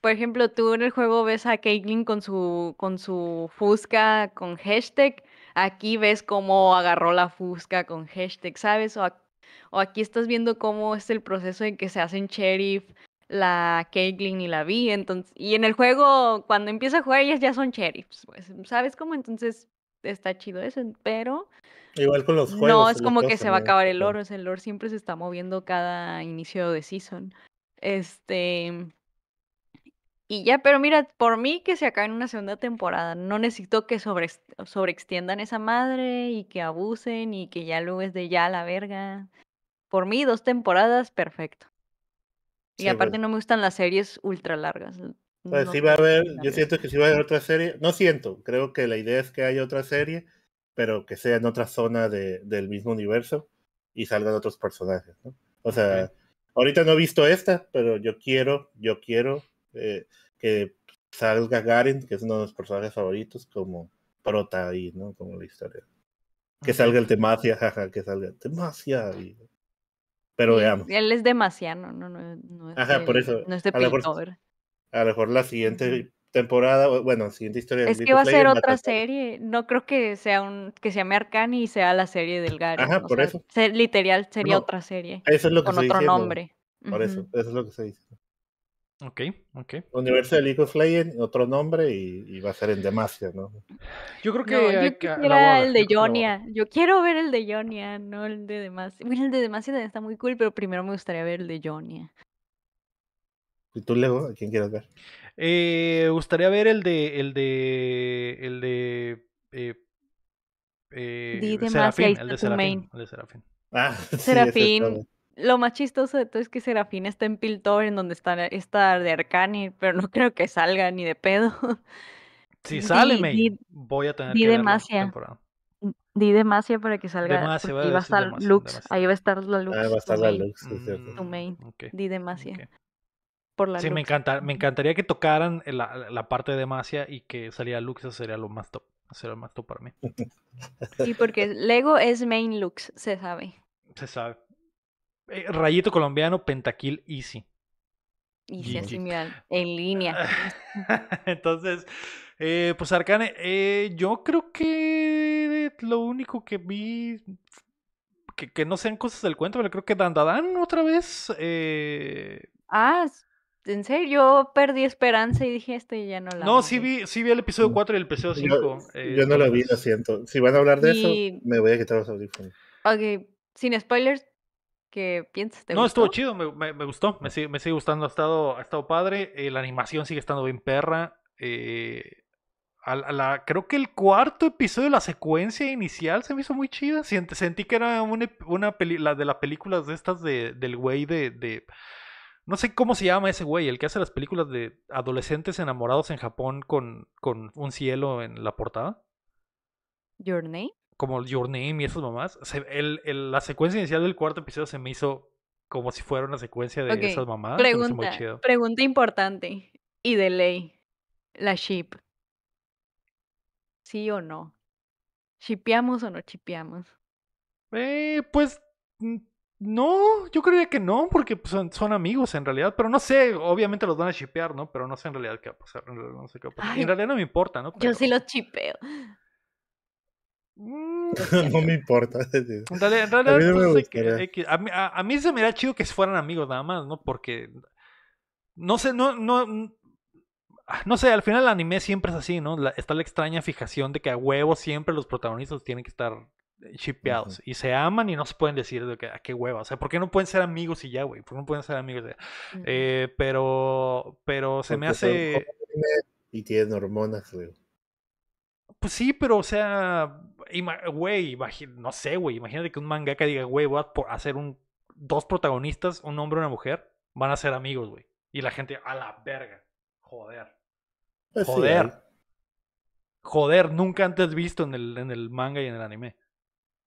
por ejemplo, tú en el juego ves a Caitlyn con su, con su fusca, con hashtag, aquí ves cómo agarró la fusca con hashtag, ¿sabes? O, aquí estás viendo cómo es el proceso en que se hacen sheriff la Caitlyn y la Vi, entonces, y en el juego, cuando empieza a jugar, ellas ya son sheriffs, pues, ¿sabes cómo? Entonces, está chido eso, pero... Igual con los juegos. No, es como que se va a acabar el oro, el oro siempre se está moviendo cada inicio de season. Este... Y ya, pero mira, por mí que se acabe en una segunda temporada. No necesito que sobre, sobreextiendan esa madre y que abusen y que ya luego es de ya la verga. Por mí, dos temporadas, perfecto. Y pues aparte no me gustan las series ultra largas. Pues sí va a haber, yo siento que sí va a haber otra serie. No siento, creo que la idea es que haya otra serie, pero que sea en otra zona del mismo universo y salgan otros personajes, O sea, ahorita no he visto esta, pero yo quiero, yo quiero que salga Garen, que es uno de los personajes favoritos, como prota ahí, ¿no? Como la historia. Que salga el Temacia, jaja, que salga el Temacia. Pero veamos. Él es demasiado, no, no, es por eso. de a, lo mejor, a lo mejor la siguiente temporada, bueno, la siguiente historia. Es que va a ser otra serie. No creo que sea un que se llame Arcani y sea la serie del Garen. Ajá, por eso. Ser, literal sería otra serie. Eso es con otro nombre. Por eso, eso es lo que se dice. Ok, ok. de League of Legends, otro nombre y, va a ser en Demacia, ¿no? Yo creo que. era el de Jonia. Yo quiero ver el de Jonia, no el de Demacia. Bueno, el de Demacia está muy cool, pero primero me gustaría ver el de Jonia. ¿Y tú, Leo? ¿A quién quieres ver? Eh, gustaría ver el de. El de. El de. Eh, eh, Serafín, el de Serafín, el de Ah, Serafín lo más chistoso de todo es que Serafina está en Piltover, en donde está de Arcani, pero no creo que salga ni de pedo. Si sale, me voy a tener di que la temporada. Di demacia para que salga. a va a estar Lux. Ahí va a estar la Lux. Ahí va a estar la mm, Di demacia. Por la sí, Me, encanta, me encantaría que tocaran la, parte de demacia y que saliera Lux, eso sería lo más top. sería lo más top para mí. Sí, porque Lego es main Lux, se sabe. Se sabe. Eh, rayito colombiano, Pentaquil, easy. Easy, easy. en línea. Entonces, eh, pues Arcane, eh, yo creo que lo único que vi que, no sean cosas del cuento, pero creo que Dandadan otra vez. Eh... Ah, en serio, yo perdí esperanza y dije esto y ya no la. No, sí vi, sí vi el episodio 4 mm. y el episodio 5. Yo, no lo vi, lo siento. Si van a hablar de eso, me voy a quitar los audífonos. Ok, sin spoilers, ¿Qué piensas? no, estuvo chido, me, gustó, me sigue, gustando, ha estado, ha estado padre, eh, la animación sigue estando bien perra. Eh, a, la, creo que el cuarto episodio, de la secuencia inicial se me hizo muy chida. sentí que era una, de las películas de estas de, del güey de, No sé cómo se llama ese güey, el que hace las películas de adolescentes enamorados en Japón con, con un cielo en la portada. Your Name como Your Name y esas mamás, el, la secuencia inicial del cuarto episodio se me hizo como si fuera una secuencia de esas mamás. Pregunta, pregunta importante y de ley, la ship. ¿Sí o no? ¿Shipeamos o no chipeamos? Eh, pues mm, no, yo creía que no, porque pues, son, amigos en realidad, pero no sé, obviamente los van a chipear, ¿no? Pero no sé en realidad qué va a pasar, en realidad no me importa, ¿no? Yo sí los chipeo. Mm, no me importa. en realidad, a, mí no sé a, mí, se me da chido que fueran amigos nada más, ¿no? Porque. No sé, no, no. No sé, al final el anime siempre es así, ¿no? está la extraña fijación de que a huevo siempre los protagonistas tienen que estar eh, chipeados. Y se aman y no se pueden decir de que, a ah, qué hueva. O sea, ¿por qué no pueden ser amigos y ya, güey? ¿Por qué no pueden ser amigos? Eh, pero. Pero se me hace. Y tienes hormonas, güey. Pues sí, pero o sea, güey, no sé, güey, imagínate que un mangaka diga, güey, voy a hacer un, dos protagonistas, un hombre y una mujer, van a ser amigos, güey. Y la gente, a la verga, joder. Pues joder. joder, nunca antes visto en el, en el manga y en el anime.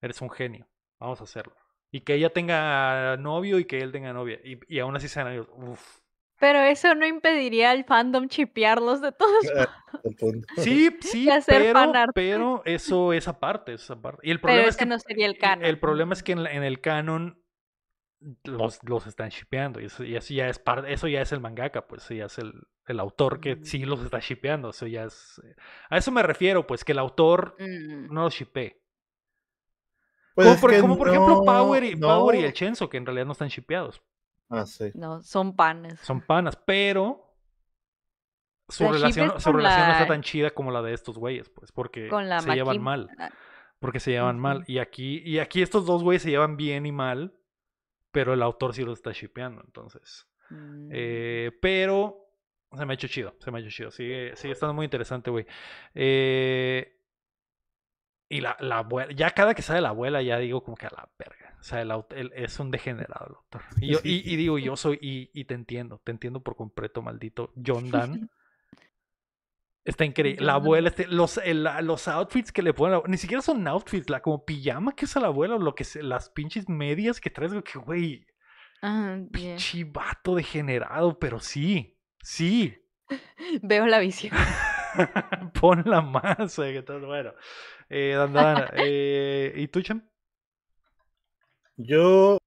Eres un genio, vamos a hacerlo. Y que ella tenga novio y que él tenga novia. Y, aún así sean amigos. uff. Pero eso no impediría al fandom chipearlos de todos. Sí, sí, pero, pero, eso es aparte, Y el problema es que el problema es que en, el canon los, están chipeando y eso, ya es eso ya es el mangaka, pues ya es el, autor que mm. sí los está chipeando eso ya es a eso me refiero, pues que el autor mm. no los chipee. Pues como, por, ejemplo Power y, el Chenzo, que en realidad no están chipeados Ah, sí. No, son panes. Son panas, pero su relación, su no está tan chida como la de estos güeyes, pues, porque se llevan mal. Ah, porque se llevan mal. Y aquí, y aquí estos dos güeyes se llevan bien y mal, pero el autor sí los está chipeando entonces. Mm. Eh, pero se me ha hecho chido, se me ha hecho chido. Sigue, estando muy interesante, güey. Eh, y la, la, abuela, ya cada que sale la abuela, ya digo como que a la verga. O sea, el, es un degenerado doctor. Y, digo, yo soy, y, te entiendo, te entiendo por completo, maldito John Dan. Está increíble. La abuela, este, los, los outfits que le ponen, ni siquiera son outfits, la como pijama que es la abuela, o lo que sea, las pinches medias que traes, que güey. Chivato degenerado, pero sí, sí. Veo la visión. Pon la masa, que todo bueno. Eh, eh, ¿y tú, Chan? Yo,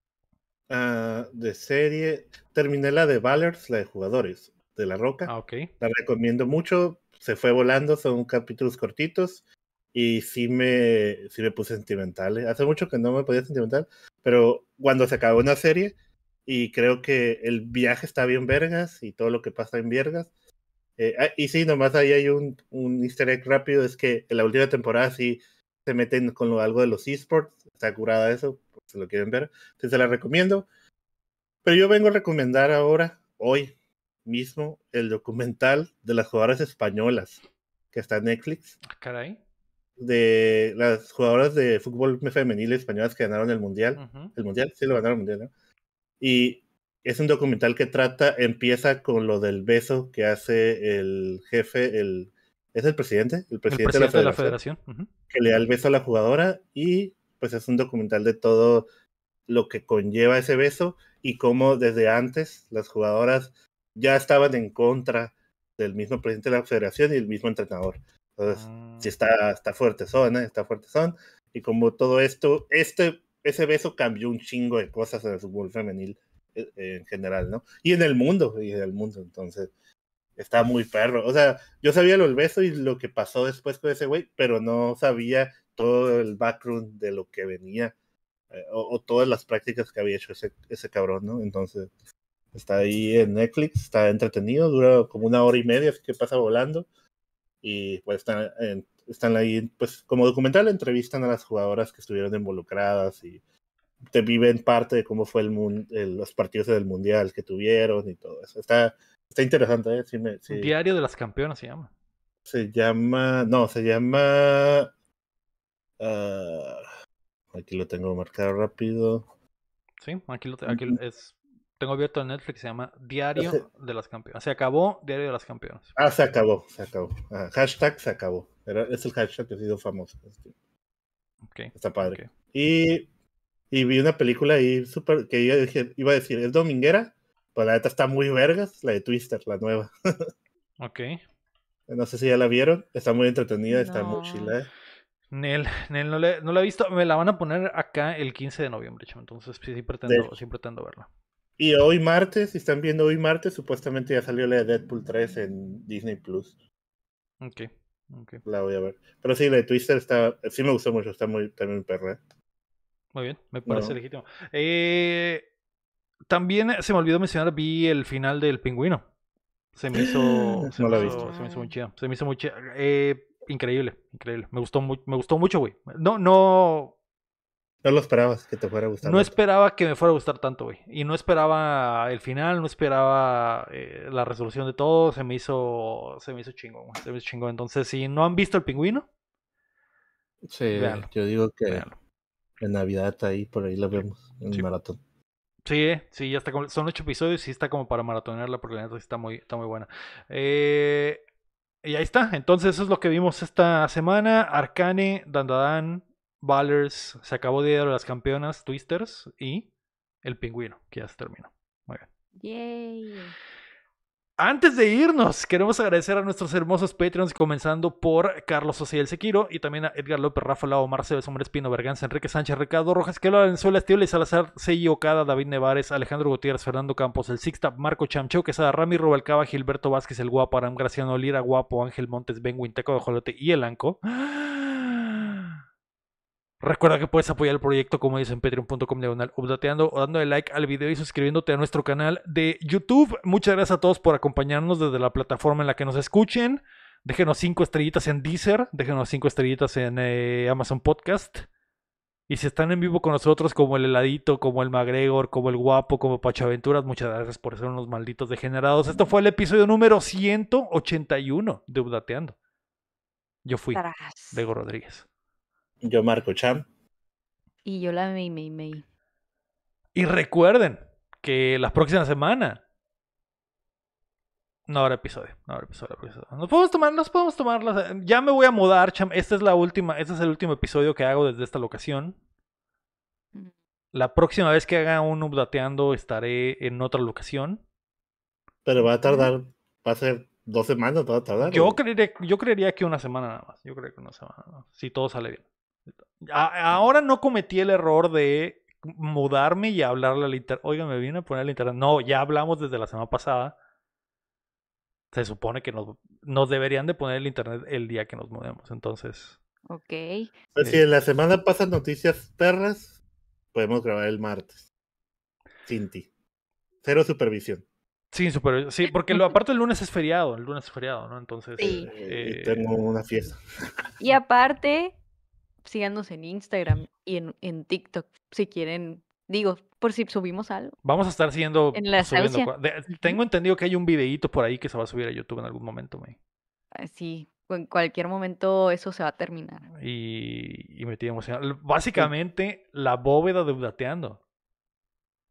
ah, de serie, terminé la de Valors, la de jugadores, de La Roca. Ah, la recomiendo mucho. Se fue volando, son capítulos cortitos. Y sí me, sí me puse sentimental. Eh. Hace mucho que no me podía sentimental, pero cuando se acabó una serie, y creo que el viaje está bien vergas y todo lo que pasa en vergas. Eh, ah, y sí, nomás ahí hay un, un easter egg rápido, es que en la última temporada sí se meten con algo de los esports, está curada eso, si lo quieren ver, se la recomiendo. Pero yo vengo a recomendar ahora, hoy mismo, el documental de las jugadoras españolas que está en Netflix. Ah, caray. De las jugadoras de fútbol femenil españolas que ganaron el mundial. El mundial, sí, lo ganaron el mundial, ¿no? Y es un documental que trata, empieza con lo del beso que hace el jefe, el. ¿Es el presidente? El presidente, de la federación. Que le da el beso a la jugadora y pues es un documental de todo lo que conlleva ese beso y cómo desde antes las jugadoras ya estaban en contra del mismo presidente de la federación y el mismo entrenador. Entonces, ah. sí está, está fuerte son, ¿eh? está fuerte son. Y como todo esto, este, ese beso cambió un chingo de cosas en el fútbol femenil e, en general, ¿no? Y en el mundo, y en el mundo, entonces, está muy perro. O sea, yo sabía lo del beso y lo que pasó después con ese güey, pero no sabía todo el background de lo que venía eh, o, todas las prácticas que había hecho ese, ese cabrón, ¿no? Entonces, está ahí en Netflix, está entretenido, dura como una hora y media, así que pasa volando. Y pues están, ahí, pues como documental entrevistan a las jugadoras que estuvieron involucradas y te viven parte de cómo fue el, mundo los partidos del mundial que tuvieron y todo eso. Está, está interesante, ¿eh? Sí Diario de las campeonas se llama. Se llama, no, se llama Ah, aquí lo tengo marcado rápido. Sí, aquí lo aquí es. Tengo abierto en Netflix, se llama Diario de las Campeonas. Se acabó Diario de las Campeonas. Ah, se acabó, se acabó. hashtag se acabó. Era, es el hashtag que ha sido famoso. Este. Está padre. Y, y, vi una película ahí super, que iba a, decir, iba a decir, ¿es dominguera? Pues la neta está muy vergas, la de Twister, la nueva. ok. No sé si ya la vieron. Está muy entretenida, está muy chila. Nel, Nel no, le, no la he visto. Me la van a poner acá el 15 de noviembre, entonces sí, pretendo, sí pretendo verla. Y hoy martes, si están viendo hoy martes, supuestamente ya salió la de Deadpool 3 en Disney Plus. Ok, ok. La voy a ver. Pero sí, la de Twister está, sí me gustó mucho, está muy, también Muy bien, me parece legítimo. Eh, también eh, se me olvidó mencionar, vi el final del pingüino. Se me hizo. Se, me, hizo, se me hizo muy chido. Se me hizo muy chido. Eh, increíble, increíble. Me gustó, muy, me gustó mucho, güey. No, no. No lo esperabas que te fuera a gustar. No esperaba que me fuera a gustar tanto, güey. Y no esperaba el final, no esperaba eh, la resolución de todo. Se me hizo, se me hizo chingo Se me hizo chingón. Entonces, si no han visto el pingüino. Sí, yo digo que en Navidad ahí, por ahí lo vemos, en el maratón. Sí, eh, sí, ya está. son ocho episodios y está como para maratonearla porque la neta está muy, está muy buena. Eh y ahí está. Entonces, eso es lo que vimos esta semana. Arcane, Dandadan, ballers se acabó de dar las campeonas, Twisters y el pingüino, que ya se terminó. Muy bien. Yay. Antes de irnos, queremos agradecer a nuestros hermosos Patreons, comenzando por Carlos el Sequiro y también a Edgar López, Rafa Lao, Marcelo Sombra Espino, Verganza, Enrique Sánchez, Ricardo Rojas, Kelo Valenzuela, y Salazar, Seyi cada David Nevares, Alejandro Gutiérrez, Fernando Campos, El Sixta Marco Chamcho, Quesada, Rami Rubalcaba, Gilberto Vázquez, El Guapo, Aram Graciano, Lira Guapo, Ángel Montes, Ben Winteco de Jolote y El Anco. Recuerda que puedes apoyar el proyecto como dice en patreon.com diagonal o dándole like al video y suscribiéndote a nuestro canal de YouTube. Muchas gracias a todos por acompañarnos desde la plataforma en la que nos escuchen. Déjenos cinco estrellitas en Deezer, déjenos cinco estrellitas en eh, Amazon Podcast. Y si están en vivo con nosotros, como el heladito, como el magregor, como el guapo, como Aventuras. muchas gracias por ser unos malditos degenerados. Esto fue el episodio número 181 de Updateando. Yo fui Diego Rodríguez. Yo Marco Cham. Y yo la Mei Mei Y recuerden que la próxima semana no habrá episodio, no habrá episodio, Nos podemos tomar, nos podemos tomar Ya me voy a mudar, cham. Este es la última, este es el último episodio que hago desde esta locación. Mm. La próxima vez que haga un updateando estaré en otra locación. Pero va a tardar, va a ser dos semanas, va tardar. Yo creería, yo creería que una semana nada más. Yo creo que una semana Si todo sale bien ahora no cometí el error de mudarme y hablarle al internet. Oiga, me vine a poner el internet. No, ya hablamos desde la semana pasada. Se supone que nos, nos deberían de poner el internet el día que nos mudemos. Entonces. Ok. Pues si en la semana pasan noticias perras, podemos grabar el martes. Sin ti. Cero supervisión. Sin supervisión. Sí, porque lo, aparte el lunes es feriado. El lunes es feriado, ¿no? Entonces. tengo eh, una fiesta. Y aparte, síganos en Instagram y en, TikTok si quieren Digo, por si subimos algo. Vamos a estar siguiendo. En subiendo, Tengo entendido que hay un videíto por ahí que se va a subir a YouTube en algún momento, me ah, Sí, en cualquier momento eso se va a terminar. Y, me tiene emocionado. Básicamente, la bóveda Deudateando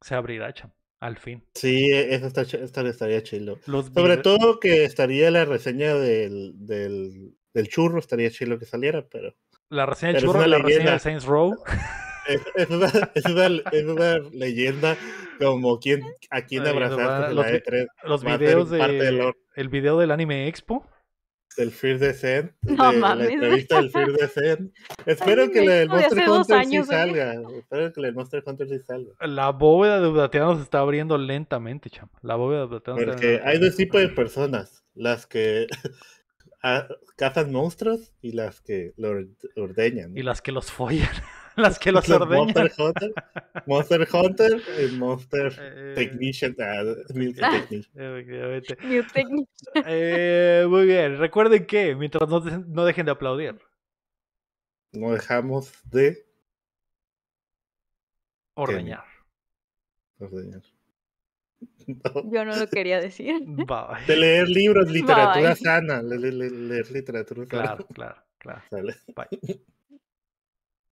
se abrirá, cham. Al fin. Sí, e, eso está, estaría chido. Sobre todo que estaría la reseña del, del, del churro, estaría chido que saliera, pero. La reseña del churro, la reseña del Saints Row. Es, es, una, es, una, es, una, leyenda como quién, a quién abrazaste los, e la videos de, del el video del anime Expo. Del Fear Descent. No, de, mames. La entrevista del Fear Descent. Espero que el, Monster Hunter sí ¿eh? salga. Espero que el Monster Hunter sí salga. La bóveda de Udateano se está abriendo lentamente, chama. La bóveda de Udateano Porque está hay dos tipos de personas. Las que a, cazan monstruos y las que lo ordeñan. Y las que los follan. las que los ordeñan. Monster Hunter, Monster Hunter y Monster Technician. muy bien. Recuerden que mientras no, no dejen de aplaudir. No dejamos de ordeñar. Ordeñar. Yo no lo quería decir. De leer libros, literatura sana. leer literatura Claro, claro, claro. Bye.